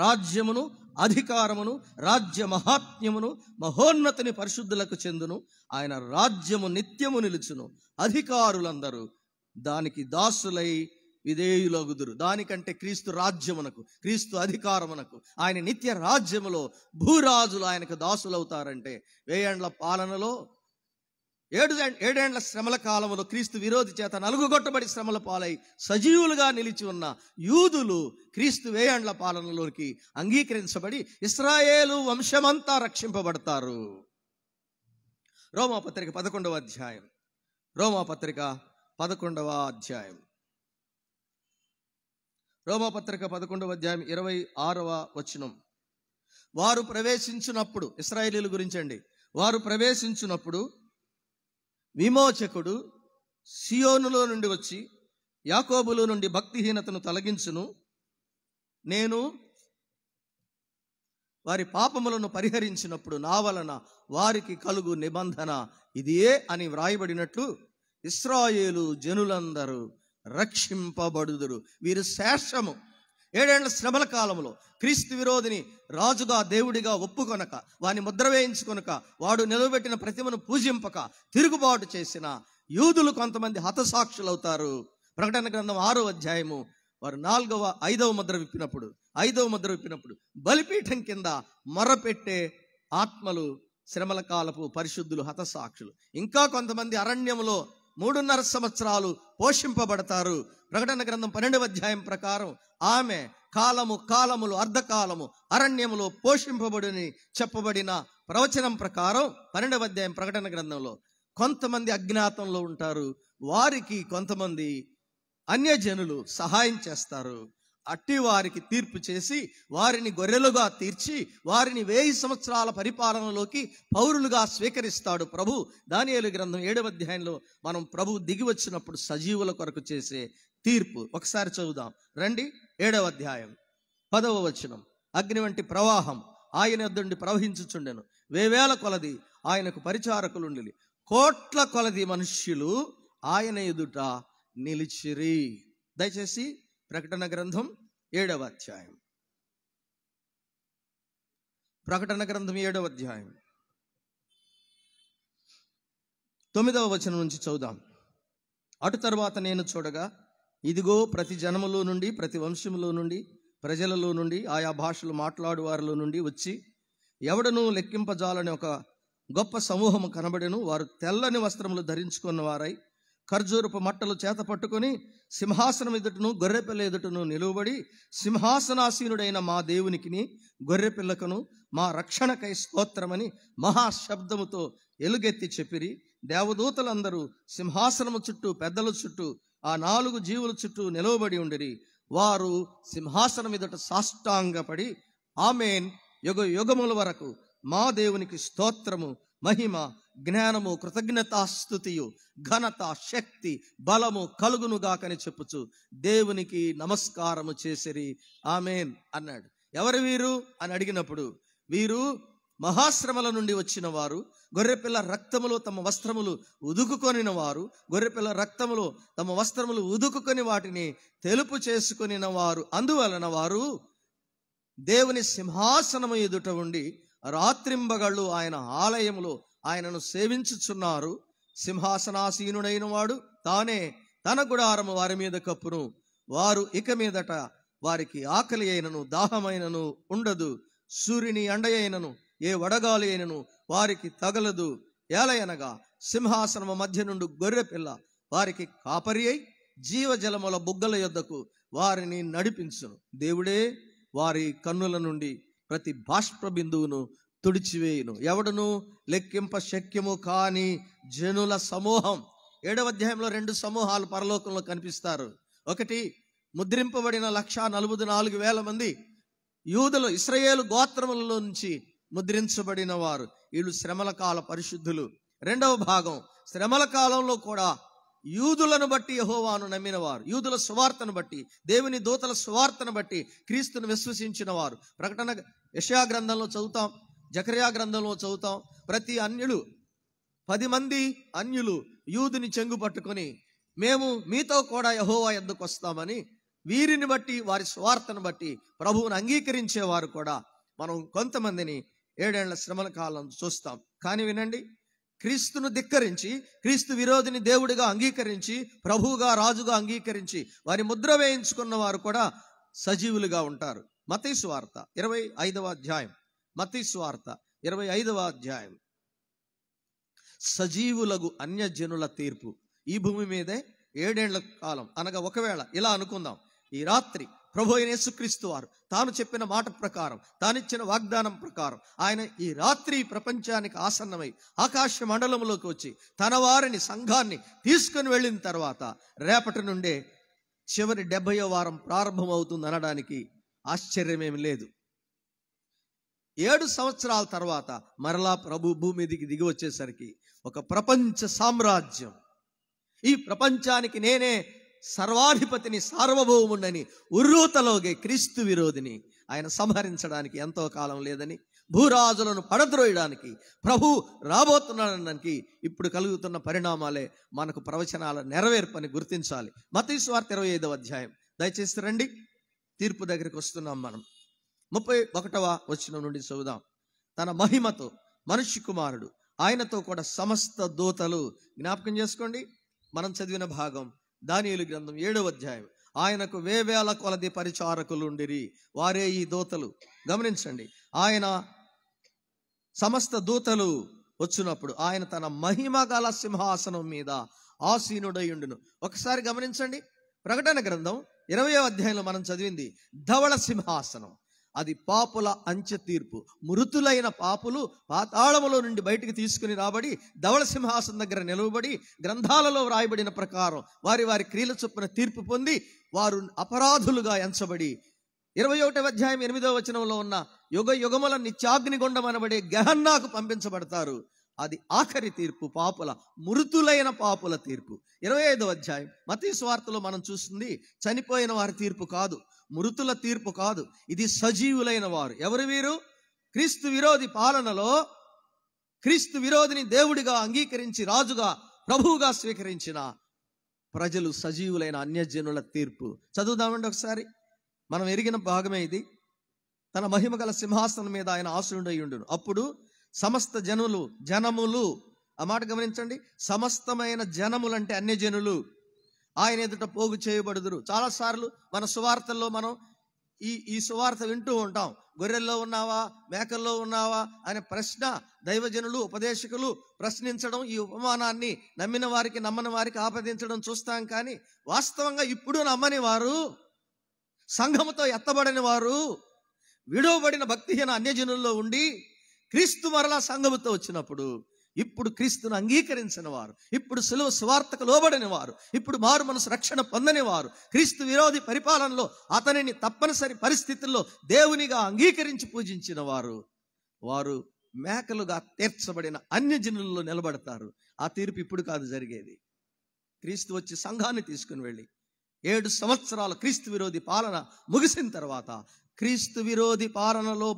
A: రాజ్యమును అధికారమును రాజ్య మహాత్మ్యమును మహోన్నతిని పరిశుద్ధులకు చెందును ఆయన రాజ్యము నిత్యము నిలుచును అధికారులందరూ దానికి దాసులై విధేయులగుదురు దానికంటే క్రీస్తు రాజ్యమునకు క్రీస్తు అధికారమునకు ఆయన నిత్య రాజ్యములో భూరాజులు ఆయనకు దాసులవుతారంటే వేయండ్ల పాలనలో ఏడు ఏడేండ్ల శ్రమల కాలంలో క్రీస్తు విరోధి చేత నలుగుగొట్టబడి శ్రమల పాలై సజీవులుగా నిలిచి ఉన్న యూదులు క్రీస్తు వేయండ్ల పాలనలోకి అంగీకరించబడి ఇస్రాయేలు వంశమంతా రక్షింపబడతారు రోమాపత్రిక పదకొండవ అధ్యాయం రోమాపత్రిక పదకొండవ అధ్యాయం రోమాపత్రిక పదకొండవ అధ్యాయం ఇరవై ఆరవ వచనం వారు ప్రవేశించినప్పుడు ఇస్రాయేలీల గురించండి వారు ప్రవేశించినప్పుడు విమోచకుడు సియోనులో నుండి వచ్చి యాకోబులో నుండి భక్తిహీనతను తొలగించును నేను వారి పాపములను పరిహరించినప్పుడు నా వలన వారికి కలుగు నిబంధన ఇదియే అని వ్రాయబడినట్లు ఇస్రాయేలు జనులందరూ రక్షింపబడుదురు వీరు శేషము ఏడేళ్ల శ్రమల కాలంలో క్రీస్తు విరోధిని రాజుగా దేవుడిగా ఒప్పుకొనక వాని ముద్ర వేయించుకొనక వాడు నిలబెట్టిన ప్రతిమను పూజింపక తిరుగుబాటు చేసిన యూదులు కొంతమంది హతసాక్షులు అవుతారు ప్రకటన గ్రంథం ఆరో అధ్యాయము వారు నాలుగవ ఐదవ ముద్ర విప్పినప్పుడు ఐదవ ముద్ర విప్పినప్పుడు బలిపీఠం కింద మొరపెట్టే ఆత్మలు శ్రమల కాలపు పరిశుద్ధులు హతసాక్షులు ఇంకా కొంతమంది అరణ్యములో మూడున్నర సంవత్సరాలు పోషింపబడతారు ప్రకటన గ్రంథం పన్నెండవ అధ్యాయం ప్రకారం ఆమె కాలము కాలములు అర్ధకాలము అరణ్యములో పోషింపబడిని చెప్పబడిన ప్రవచనం ప్రకారం పన్నెండవ అధ్యాయం ప్రకటన గ్రంథంలో కొంతమంది అజ్ఞాతంలో ఉంటారు వారికి కొంతమంది అన్యజనులు సహాయం చేస్తారు అట్టి వారికి తీర్పు చేసి వారిని గొర్రెలుగా తీర్చి వారిని వెయ్యి సంవత్సరాల పరిపాలనలోకి పౌరులుగా స్వీకరిస్తాడు ప్రభు దానియేలు గ్రంథం ఏడవ అధ్యాయంలో మనం ప్రభు దిగి వచ్చినప్పుడు సజీవుల కొరకు చేసే తీర్పు ఒకసారి చదువుదాం రండి ఏడవ అధ్యాయం పదవ వచనం అగ్ని వంటి ప్రవాహం ఆయన ఎద్దుండి ప్రవహించుచుండెను వేవేల కొలది ఆయనకు పరిచారకులుండి కోట్ల కొలది మనుష్యులు ఆయన ఎదుట నిలిచిరి దయచేసి ప్రకటన గ్రంథం ఏడవ అధ్యాయం ప్రకటన గ్రంథం ఏడవ అధ్యాయం తొమ్మిదవ వచనం నుంచి చూద్దాం అటు తర్వాత నేను చూడగా ఇదిగో ప్రతి జనములో నుండి ప్రతి వంశములో నుండి ప్రజలలో నుండి ఆయా భాషలు మాట్లాడు వారిలో నుండి వచ్చి ఎవడను లెక్కింపజాలని ఒక గొప్ప సమూహము కనబడెను వారు తెల్లని వస్త్రములు ధరించుకున్న వారై ఖర్జూరపు మట్టలు చేత పట్టుకొని సింహాసనం ఎదుటను గొర్రెపిల్ల ఎదుటను నిలువబడి సింహాసనాసీనుడైన మా దేవునికిని గొర్రెపిల్లకను మా రక్షణకై స్తోత్రమని మహాశబ్దముతో ఎలుగెత్తి చెప్పిరి దేవదూతలందరూ సింహాసనము చుట్టూ పెద్దల చుట్టూ ఆ నాలుగు జీవుల చుట్టూ నిలవబడి ఉండిరి వారు సింహాసనం ఎదుట సాష్టాంగపడి ఆమెన్ యుగ యుగముల వరకు మా దేవునికి స్తోత్రము మహిమ జ్ఞానము కృతజ్ఞతాస్థుతియు ఘనత శక్తి బలము కలుగునుగాకని చెప్పుచు దేవునికి నమస్కారము చేసిరి ఆమెన్ అన్నాడు ఎవరు వీరు అని అడిగినప్పుడు వీరు మహాశ్రమల నుండి వచ్చిన వారు గొర్రెపిల్ల రక్తములో తమ వస్త్రములు ఉదుకుకొనిన వారు గొర్రెపిల్ల రక్తములో తమ వస్త్రములు ఉదుకుకొని వాటిని తెలుపు చేసుకొనిన వారు అందువలన వారు దేవుని సింహాసనము ఎదుట ఉండి రాత్రింబగళ్ళు ఆయన ఆలయములో ఆయనను సేవించుచున్నారు సింహాసనాసీనుడైన వాడు తానే తన గుడారము వారి మీద కప్పును వారు ఇక మీదట వారికి ఆకలి అయినను దాహమైనను ఉండదు సూర్యుని అండయైనను ఏ వడగాలి అయినను వారికి తగలదు ఏలయనగా సింహాసనము మధ్య నుండి గొర్రెపిల్ల వారికి కాపరి అయి జీవజలముల బుగ్గల యొద్దకు వారిని నడిపించును దేవుడే వారి కన్నుల నుండి ప్రతి బాష్ప బిందువును తుడిచివేయును ఎవడును లెక్కింప శక్యము కాని జనుల సమూహం ఏడవ అధ్యాయంలో రెండు సమూహాలు పరలోకంలో కనిపిస్తారు ఒకటి ముద్రింపబడిన లక్ష నలభై నాలుగు వేల మంది యూదులు ఇస్రయేలు గోత్రముల నుంచి ముద్రించబడిన వారు వీళ్ళు శ్రమల కాల పరిశుద్ధులు రెండవ భాగం శ్రమల కాలంలో కూడా యూదులను బట్టి యహోవాను నమ్మినవారు యూదుల సువార్తను బట్టి దేవుని దూతల సువార్తను బట్టి క్రీస్తును విశ్వసించిన వారు ప్రకటన యషయా గ్రంథంలో చదువుతాం జకర్యా గ్రంథంలో చదువుతాం ప్రతి అన్యులు పది మంది అన్యులు యూదుని చెంగు పట్టుకొని మేము మీతో కూడా యహోవా ఎందుకు వస్తామని వీరిని బట్టి వారి స్వార్థను బట్టి ప్రభువును అంగీకరించేవారు కూడా మనం కొంతమందిని ఏడేళ్ల శ్రమల కాలం చూస్తాం కానీ వినండి క్రీస్తును ధిక్కరించి క్రీస్తు విరోధిని దేవుడిగా అంగీకరించి ప్రభువుగా రాజుగా అంగీకరించి వారి ముద్ర వేయించుకున్న వారు కూడా సజీవులుగా ఉంటారు మతీసు వార్త ఇరవై ఐదవ అధ్యాయం మతీస్వార్త ఇరవై ఐదవ అధ్యాయం సజీవులకు అన్యజనుల తీర్పు ఈ భూమి మీదే ఏడేళ్ల కాలం అనగా ఒకవేళ ఇలా అనుకుందాం ఈ రాత్రి ప్రభు అయిన యేసుక్రీస్తు వారు తాను చెప్పిన మాట ప్రకారం తానిచ్చిన వాగ్దానం ప్రకారం ఆయన ఈ రాత్రి ప్రపంచానికి ఆసన్నమై ఆకాశ మండలంలోకి వచ్చి తన వారిని సంఘాన్ని తీసుకుని వెళ్ళిన తర్వాత రేపటి నుండే చివరి డెబ్బయో వారం ప్రారంభమవుతుంది అనడానికి ఆశ్చర్యమేమి లేదు ఏడు సంవత్సరాల తర్వాత మరలా ప్రభు భూమి దిగి వచ్చేసరికి ఒక ప్రపంచ సామ్రాజ్యం ఈ ప్రపంచానికి నేనే సర్వాధిపతిని సార్వభౌముడని ఉర్రూతలోగే క్రీస్తు విరోధిని ఆయన సంహరించడానికి ఎంతో కాలం లేదని భూరాజులను పడద్రోయడానికి ప్రభు రాబోతున్నాడనడానికి ఇప్పుడు కలుగుతున్న పరిణామాలే మనకు ప్రవచనాల నెరవేర్పని గుర్తించాలి మతీశ్వార్ ఇరవై ఐదవ అధ్యాయం దయచేసి రండి తీర్పు దగ్గరికి వస్తున్నాం మనం ముప్పై ఒకటవ వచనం నుండి చదువుదాం తన మహిమతో మనుష్య కుమారుడు ఆయనతో కూడా సమస్త దూతలు జ్ఞాపకం చేసుకోండి మనం చదివిన భాగం దానియులు గ్రంథం ఏడవ అధ్యాయం ఆయనకు వేవేల కొలది ఉండిరి వారే ఈ దూతలు గమనించండి ఆయన సమస్త దూతలు వచ్చినప్పుడు ఆయన తన మహిమ గల సింహాసనం మీద ఆసీనుడయుండును ఒకసారి గమనించండి ప్రకటన గ్రంథం ఇరవయో అధ్యాయంలో మనం చదివింది ధవళ సింహాసనం అది పాపుల అంచె తీర్పు మృతులైన పాపులు పాతాళములో నుండి బయటికి తీసుకుని రాబడి ధవళ సింహాసనం దగ్గర నిలవబడి గ్రంథాలలో వ్రాయబడిన ప్రకారం వారి వారి క్రియల చొప్పున తీర్పు పొంది వారు అపరాధులుగా ఎంచబడి ఇరవై ఒకటి అధ్యాయం ఎనిమిదవ వచనంలో ఉన్న యుగ యుగముల నిత్యాగ్నిగుండం అనబడే గహన్నాకు పంపించబడతారు అది ఆఖరి తీర్పు పాపుల మృతులైన పాపుల తీర్పు ఇరవై ఐదో అధ్యాయం మతీ స్వార్థలో మనం చూస్తుంది చనిపోయిన వారి తీర్పు కాదు మృతుల తీర్పు కాదు ఇది సజీవులైన వారు ఎవరు వీరు క్రీస్తు విరోధి పాలనలో క్రీస్తు విరోధిని దేవుడిగా అంగీకరించి రాజుగా ప్రభువుగా స్వీకరించిన ప్రజలు సజీవులైన అన్యజనుల తీర్పు చదువుదామండి ఒకసారి మనం ఎరిగిన భాగమే ఇది తన మహిమ గల సింహాసనం మీద ఆయన ఆసురుడై ఉండును అప్పుడు సమస్త జనులు జనములు ఆ మాట గమనించండి సమస్తమైన జనములు అంటే అన్ని జనులు ఆయన ఎదుట పోగు చేయబడుదురు చాలాసార్లు మన సువార్తల్లో మనం ఈ ఈ సువార్త వింటూ ఉంటాం గొర్రెల్లో ఉన్నావా మేకల్లో ఉన్నావా అనే ప్రశ్న దైవజనులు ఉపదేశకులు ప్రశ్నించడం ఈ ఉపమానాన్ని నమ్మిన వారికి నమ్మని వారికి ఆపదించడం చూస్తాం కానీ వాస్తవంగా ఇప్పుడు నమ్మని వారు సంఘముతో ఎత్తబడని వారు విడవబడిన భక్తిహీన అన్యజనుల్లో ఉండి క్రీస్తు మరలా సంఘముతో వచ్చినప్పుడు ఇప్పుడు క్రీస్తును అంగీకరించిన వారు ఇప్పుడు సులువ స్వార్థకు లోబడిన వారు ఇప్పుడు మారు మనసు రక్షణ పొందని వారు క్రీస్తు విరోధి పరిపాలనలో అతనిని తప్పనిసరి పరిస్థితుల్లో దేవునిగా అంగీకరించి పూజించిన వారు వారు మేకలుగా తీర్చబడిన జనుల్లో నిలబడతారు ఆ తీర్పు ఇప్పుడు కాదు జరిగేది క్రీస్తు వచ్చి సంఘాన్ని తీసుకుని వెళ్ళి ఏడు సంవత్సరాల క్రీస్తు విరోధి పాలన ముగిసిన తర్వాత క్రీస్తు విరోధి పాలనలో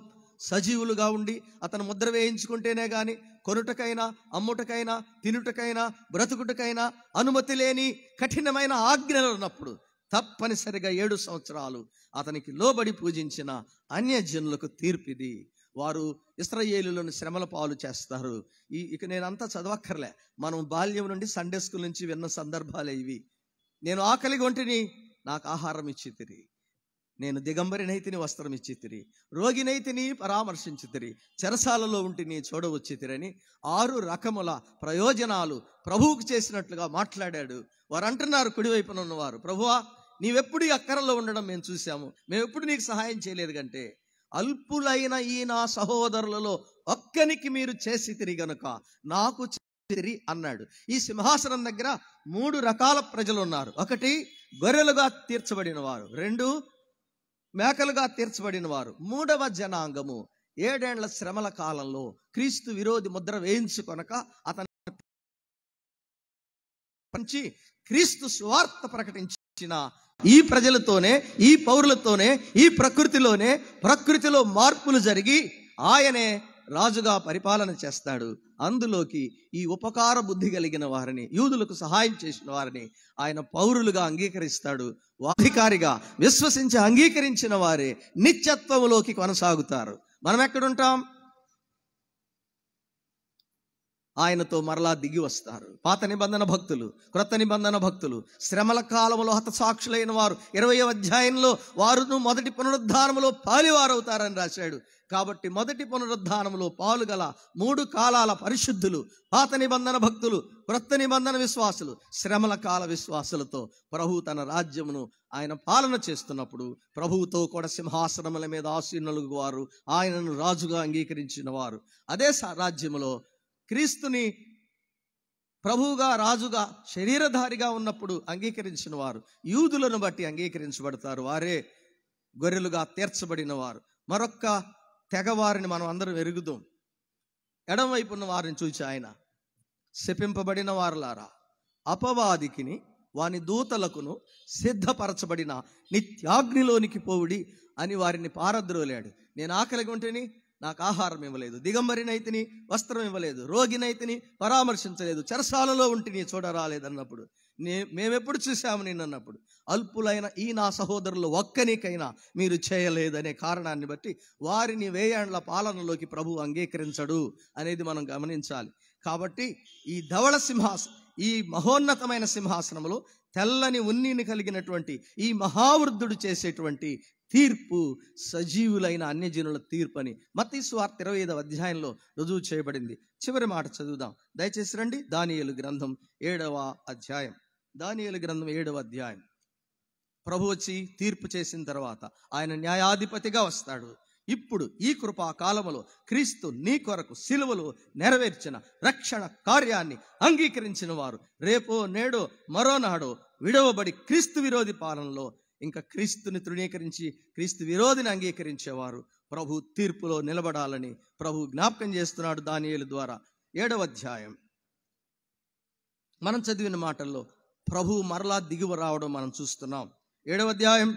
A: సజీవులుగా ఉండి అతను ముద్ర వేయించుకుంటేనే కానీ కొనుటకైనా అమ్ముటకైనా తినుటకైనా బ్రతుకుటకైనా అనుమతి లేని కఠినమైన ఆజ్ఞలు ఉన్నప్పుడు తప్పనిసరిగా ఏడు సంవత్సరాలు అతనికి లోబడి పూజించిన అన్యజనులకు తీర్పిది వారు ఇస్రయేలులను శ్రమల పాలు చేస్తారు ఈ ఇక నేనంతా చదవక్కర్లే మనం బాల్యం నుండి సండే స్కూల్ నుంచి విన్న సందర్భాలే ఇవి నేను ఆకలి గొంటిని నాకు ఆహారం ఇచ్చి తిరిగి నేను దిగంబరినైతిని వస్త్రం ఇచ్చితిరి రోగినైతిని తిరి చెరసాలలో ఉంటిని నీ చూడవచ్చితిరని ఆరు రకముల ప్రయోజనాలు ప్రభువుకు చేసినట్లుగా మాట్లాడాడు వారు అంటున్నారు కుడివైపున ఉన్నవారు ప్రభువా నీవెప్పుడు అక్కరలో ఉండడం మేము చూసాము మేమెప్పుడు నీకు సహాయం చేయలేదు కంటే అల్పులైన ఈ నా సహోదరులలో ఒక్కనికి మీరు చేసి తిరిగి గనుక నాకు తిరి అన్నాడు ఈ సింహాసనం దగ్గర మూడు రకాల ప్రజలు ఉన్నారు ఒకటి గొర్రెలుగా తీర్చబడిన వారు రెండు మేకలుగా తీర్చబడిన వారు మూడవ జనాంగము ఏడేండ్ల శ్రమల కాలంలో క్రీస్తు విరోధి ముద్ర వేయించుకొనక అతను పంచి క్రీస్తు స్వార్థ ప్రకటించిన ఈ ప్రజలతోనే ఈ పౌరులతోనే ఈ ప్రకృతిలోనే ప్రకృతిలో మార్పులు జరిగి ఆయనే రాజుగా పరిపాలన చేస్తాడు అందులోకి ఈ ఉపకార బుద్ధి కలిగిన వారిని యూదులకు సహాయం చేసిన వారిని ఆయన పౌరులుగా అంగీకరిస్తాడు అధికారిగా విశ్వసించి అంగీకరించిన వారే నిత్యత్వంలోకి కొనసాగుతారు మనం ఎక్కడుంటాం ఆయనతో మరలా దిగి వస్తారు పాత నిబంధన భక్తులు క్రొత్త నిబంధన భక్తులు శ్రమల కాలంలో హతసాక్షులైన వారు ఇరవై అధ్యాయంలో వారును మొదటి పునరుద్ధానంలో పాలివారవుతారని రాశాడు కాబట్టి మొదటి పునరుద్ధానంలో పాలుగల మూడు కాలాల పరిశుద్ధులు పాత నిబంధన భక్తులు క్రొత్త నిబంధన విశ్వాసులు శ్రమల కాల విశ్వాసులతో ప్రభు తన రాజ్యమును ఆయన పాలన చేస్తున్నప్పుడు ప్రభువుతో కూడా సింహాసనముల మీద ఆసీనులుగు వారు ఆయనను రాజుగా అంగీకరించిన వారు అదే రాజ్యములో క్రీస్తుని ప్రభువుగా రాజుగా శరీరధారిగా ఉన్నప్పుడు అంగీకరించిన వారు యూదులను బట్టి అంగీకరించబడతారు వారే గొర్రెలుగా తీర్చబడిన వారు మరొక్క తెగవారిని మనం అందరం ఎరుగుదాం ఎడమవైపు ఉన్న వారిని చూచి ఆయన శపింపబడిన వారులారా అపవాదికి వాని దూతలకును సిద్ధపరచబడిన నిత్యాగ్నిలోనికి పోవుడి అని వారిని పారద్రోలాడు నేను ఆకలిగా ఉంటేనే నాకు ఆహారం ఇవ్వలేదు దిగంబరినైతిని వస్త్రం ఇవ్వలేదు రోగినైతిని పరామర్శించలేదు చెరసాలలో ఉంటే నీ చూడరాలేదన్నప్పుడు నే మేమెప్పుడు చూసాము నేను అన్నప్పుడు అల్పులైన ఈ నా సహోదరులు ఒక్కనికైనా మీరు చేయలేదనే కారణాన్ని బట్టి వారిని వేయాండ్ల పాలనలోకి ప్రభు అంగీకరించడు అనేది మనం గమనించాలి కాబట్టి ఈ ధవళ సింహాసనం ఈ మహోన్నతమైన సింహాసనములో తెల్లని ఉన్నిని కలిగినటువంటి ఈ మహావృద్ధుడు చేసేటువంటి తీర్పు సజీవులైన అన్యజనుల తీర్పు అని మతీసు వార్త ఇరవై ఐదవ అధ్యాయంలో రుజువు చేయబడింది చివరి మాట చదువుదాం దయచేసి రండి దానియలు గ్రంథం ఏడవ అధ్యాయం దానియలు గ్రంథం ఏడవ అధ్యాయం ప్రభు వచ్చి తీర్పు చేసిన తర్వాత ఆయన న్యాయాధిపతిగా వస్తాడు ఇప్పుడు ఈ కృపా కాలములో క్రీస్తు నీ కొరకు సిలువలు నెరవేర్చిన రక్షణ కార్యాన్ని అంగీకరించిన వారు రేపో నేడో మరోనాడో విడవబడి క్రీస్తు విరోధి పాలనలో ఇంకా క్రీస్తుని తృణీకరించి క్రీస్తు విరోధిని అంగీకరించేవారు ప్రభు తీర్పులో నిలబడాలని ప్రభు జ్ఞాపకం చేస్తున్నాడు దానియలు ద్వారా ఏడవ అధ్యాయం మనం చదివిన మాటల్లో ప్రభు మరలా దిగువ రావడం మనం చూస్తున్నాం ఏడవ అధ్యాయం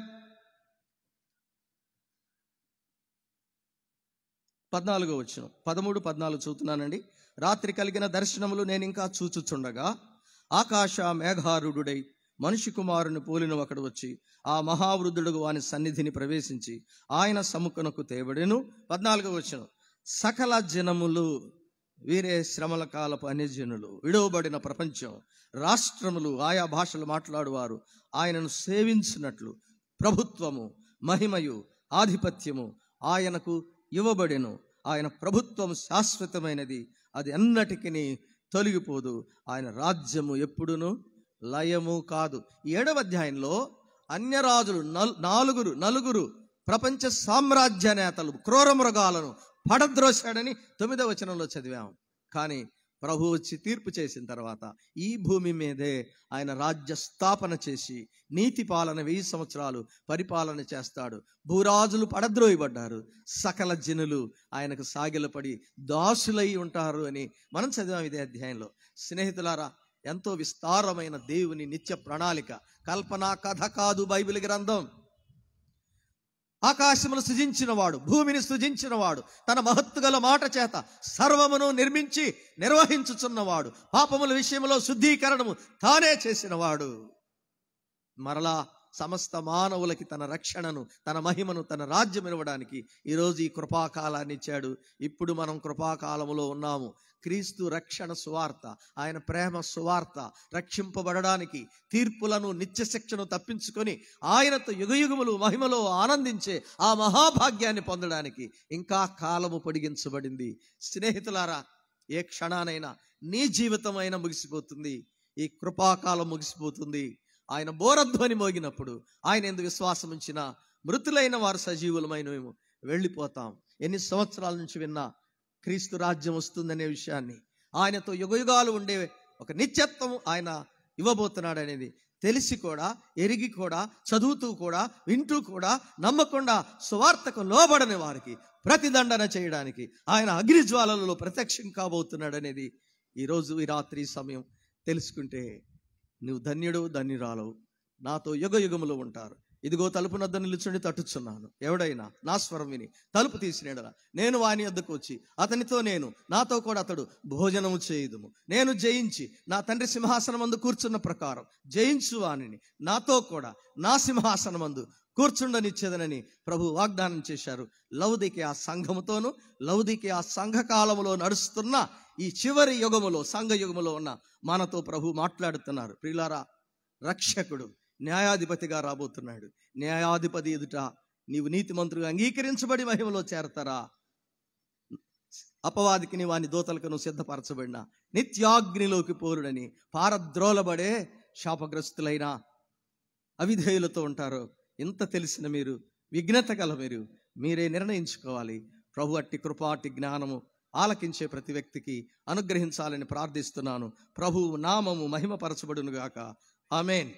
A: పద్నాలుగో వచ్చిన పదమూడు పద్నాలుగు చూస్తున్నానండి రాత్రి కలిగిన దర్శనములు నేను ఇంకా చూచుచుండగా ఆకాశ మేఘారుడై మనిషి కుమారుని పోలిన ఒకడు వచ్చి ఆ మహావృద్ధుడు వాని సన్నిధిని ప్రవేశించి ఆయన సముఖనకు తేబడెను పద్నాలుగో వచ్చిన సకల జనములు వీరే శ్రమల కాలపు అన్యజనులు విడవబడిన ప్రపంచం రాష్ట్రములు ఆయా భాషలు మాట్లాడువారు ఆయనను సేవించినట్లు ప్రభుత్వము మహిమయు ఆధిపత్యము ఆయనకు ఇవ్వబడెను ఆయన ప్రభుత్వం శాశ్వతమైనది అది ఎన్నటికీ తొలగిపోదు ఆయన రాజ్యము ఎప్పుడునూ లయము కాదు ఏడవ అధ్యాయంలో అన్యరాజులు నలుగురు నలుగురు ప్రపంచ సామ్రాజ్య నేతలు క్రూర మృగాలను పడద్రోశాడని తొమ్మిదవ వచనంలో చదివాం కానీ ప్రభు వచ్చి తీర్పు చేసిన తర్వాత ఈ భూమి మీదే ఆయన రాజ్య స్థాపన చేసి నీతి పాలన వెయ్యి సంవత్సరాలు పరిపాలన చేస్తాడు భూరాజులు పడద్రోయబడ్డారు సకల జనులు ఆయనకు సాగిలపడి దాసులై ఉంటారు అని మనం చదివాం ఇదే అధ్యాయంలో స్నేహితులారా ఎంతో విస్తారమైన దేవుని నిత్య ప్రణాళిక కల్పన కథ కాదు బైబిల్ గ్రంథం ఆకాశమును సృజించినవాడు భూమిని సృజించినవాడు తన మహత్తుగల మాట చేత సర్వమును నిర్మించి నిర్వహించుచున్నవాడు పాపముల విషయంలో శుద్ధీకరణము తానే చేసినవాడు మరలా సమస్త మానవులకి తన రక్షణను తన మహిమను తన రాజ్యం ఇవ్వడానికి ఈరోజు ఈ కృపాకాలాన్ని ఇచ్చాడు ఇప్పుడు మనం కృపాకాలంలో ఉన్నాము క్రీస్తు రక్షణ సువార్త ఆయన ప్రేమ సువార్త రక్షింపబడడానికి తీర్పులను నిత్య శిక్షను తప్పించుకొని ఆయనతో యుగయుగములు మహిమలో ఆనందించే ఆ మహాభాగ్యాన్ని పొందడానికి ఇంకా కాలము పొడిగించబడింది స్నేహితులారా ఏ క్షణానైనా నీ జీవితమైనా ముగిసిపోతుంది ఈ కృపాకాలం ముగిసిపోతుంది ఆయన బోరధ్వని మోగినప్పుడు ఆయన ఎందు విశ్వాసం ఉంచిన మృతులైన వారు సజీవులమైన మేము వెళ్ళిపోతాం ఎన్ని సంవత్సరాల నుంచి విన్నా క్రీస్తు రాజ్యం వస్తుందనే విషయాన్ని ఆయనతో యుగయుగాలు ఉండే ఒక నిత్యత్వం ఆయన ఇవ్వబోతున్నాడు అనేది తెలిసి కూడా ఎరిగి కూడా చదువుతూ కూడా వింటూ కూడా నమ్మకుండా సువార్తకు లోబడని వారికి ప్రతిదండన చేయడానికి ఆయన అగ్నిజ్వాలలో ప్రత్యక్షం కాబోతున్నాడు అనేది ఈరోజు ఈ రాత్రి సమయం తెలుసుకుంటే నువ్వు ధన్యుడు ధన్యురాలవు నాతో యుగ యుగములు ఉంటారు ఇదిగో తలుపు నద్ద నిలుచుండి తట్టుచున్నాను ఎవడైనా నా స్వరం విని తలుపు తీసినేడల నేను వాని వద్దకు వచ్చి అతనితో నేను నాతో కూడా అతడు భోజనము చేయుదుము నేను జయించి నా తండ్రి మందు కూర్చున్న ప్రకారం జయించు వాణిని నాతో కూడా నా మందు కూర్చుండనిచ్చేదనని ప్రభు వాగ్దానం చేశారు లౌదికి ఆ సంఘముతోనూ లౌదికి ఆ సంఘకాలములో నడుస్తున్న ఈ చివరి యుగములో సంఘ యుగములో ఉన్న మనతో ప్రభు మాట్లాడుతున్నారు ప్రియులారా రక్షకుడు న్యాయాధిపతిగా రాబోతున్నాడు న్యాయాధిపతి ఎదుట నీవు నీతి మంత్రులు అంగీకరించబడి మహిమలో చేరతారా అపవాదికి నీ వాని దూతలకు సిద్ధపరచబడిన నిత్యాగ్నిలోకి పోరుడని పారద్రోలబడే శాపగ్రస్తులైన అవిధేయులతో ఉంటారు ఇంత తెలిసిన మీరు విఘ్నత కల మీరు మీరే నిర్ణయించుకోవాలి ప్రభు అట్టి కృపాటి జ్ఞానము ఆలకించే ప్రతి వ్యక్తికి అనుగ్రహించాలని ప్రార్థిస్తున్నాను ప్రభువు నామము మహిమపరచబడునుగాక ఆమెన్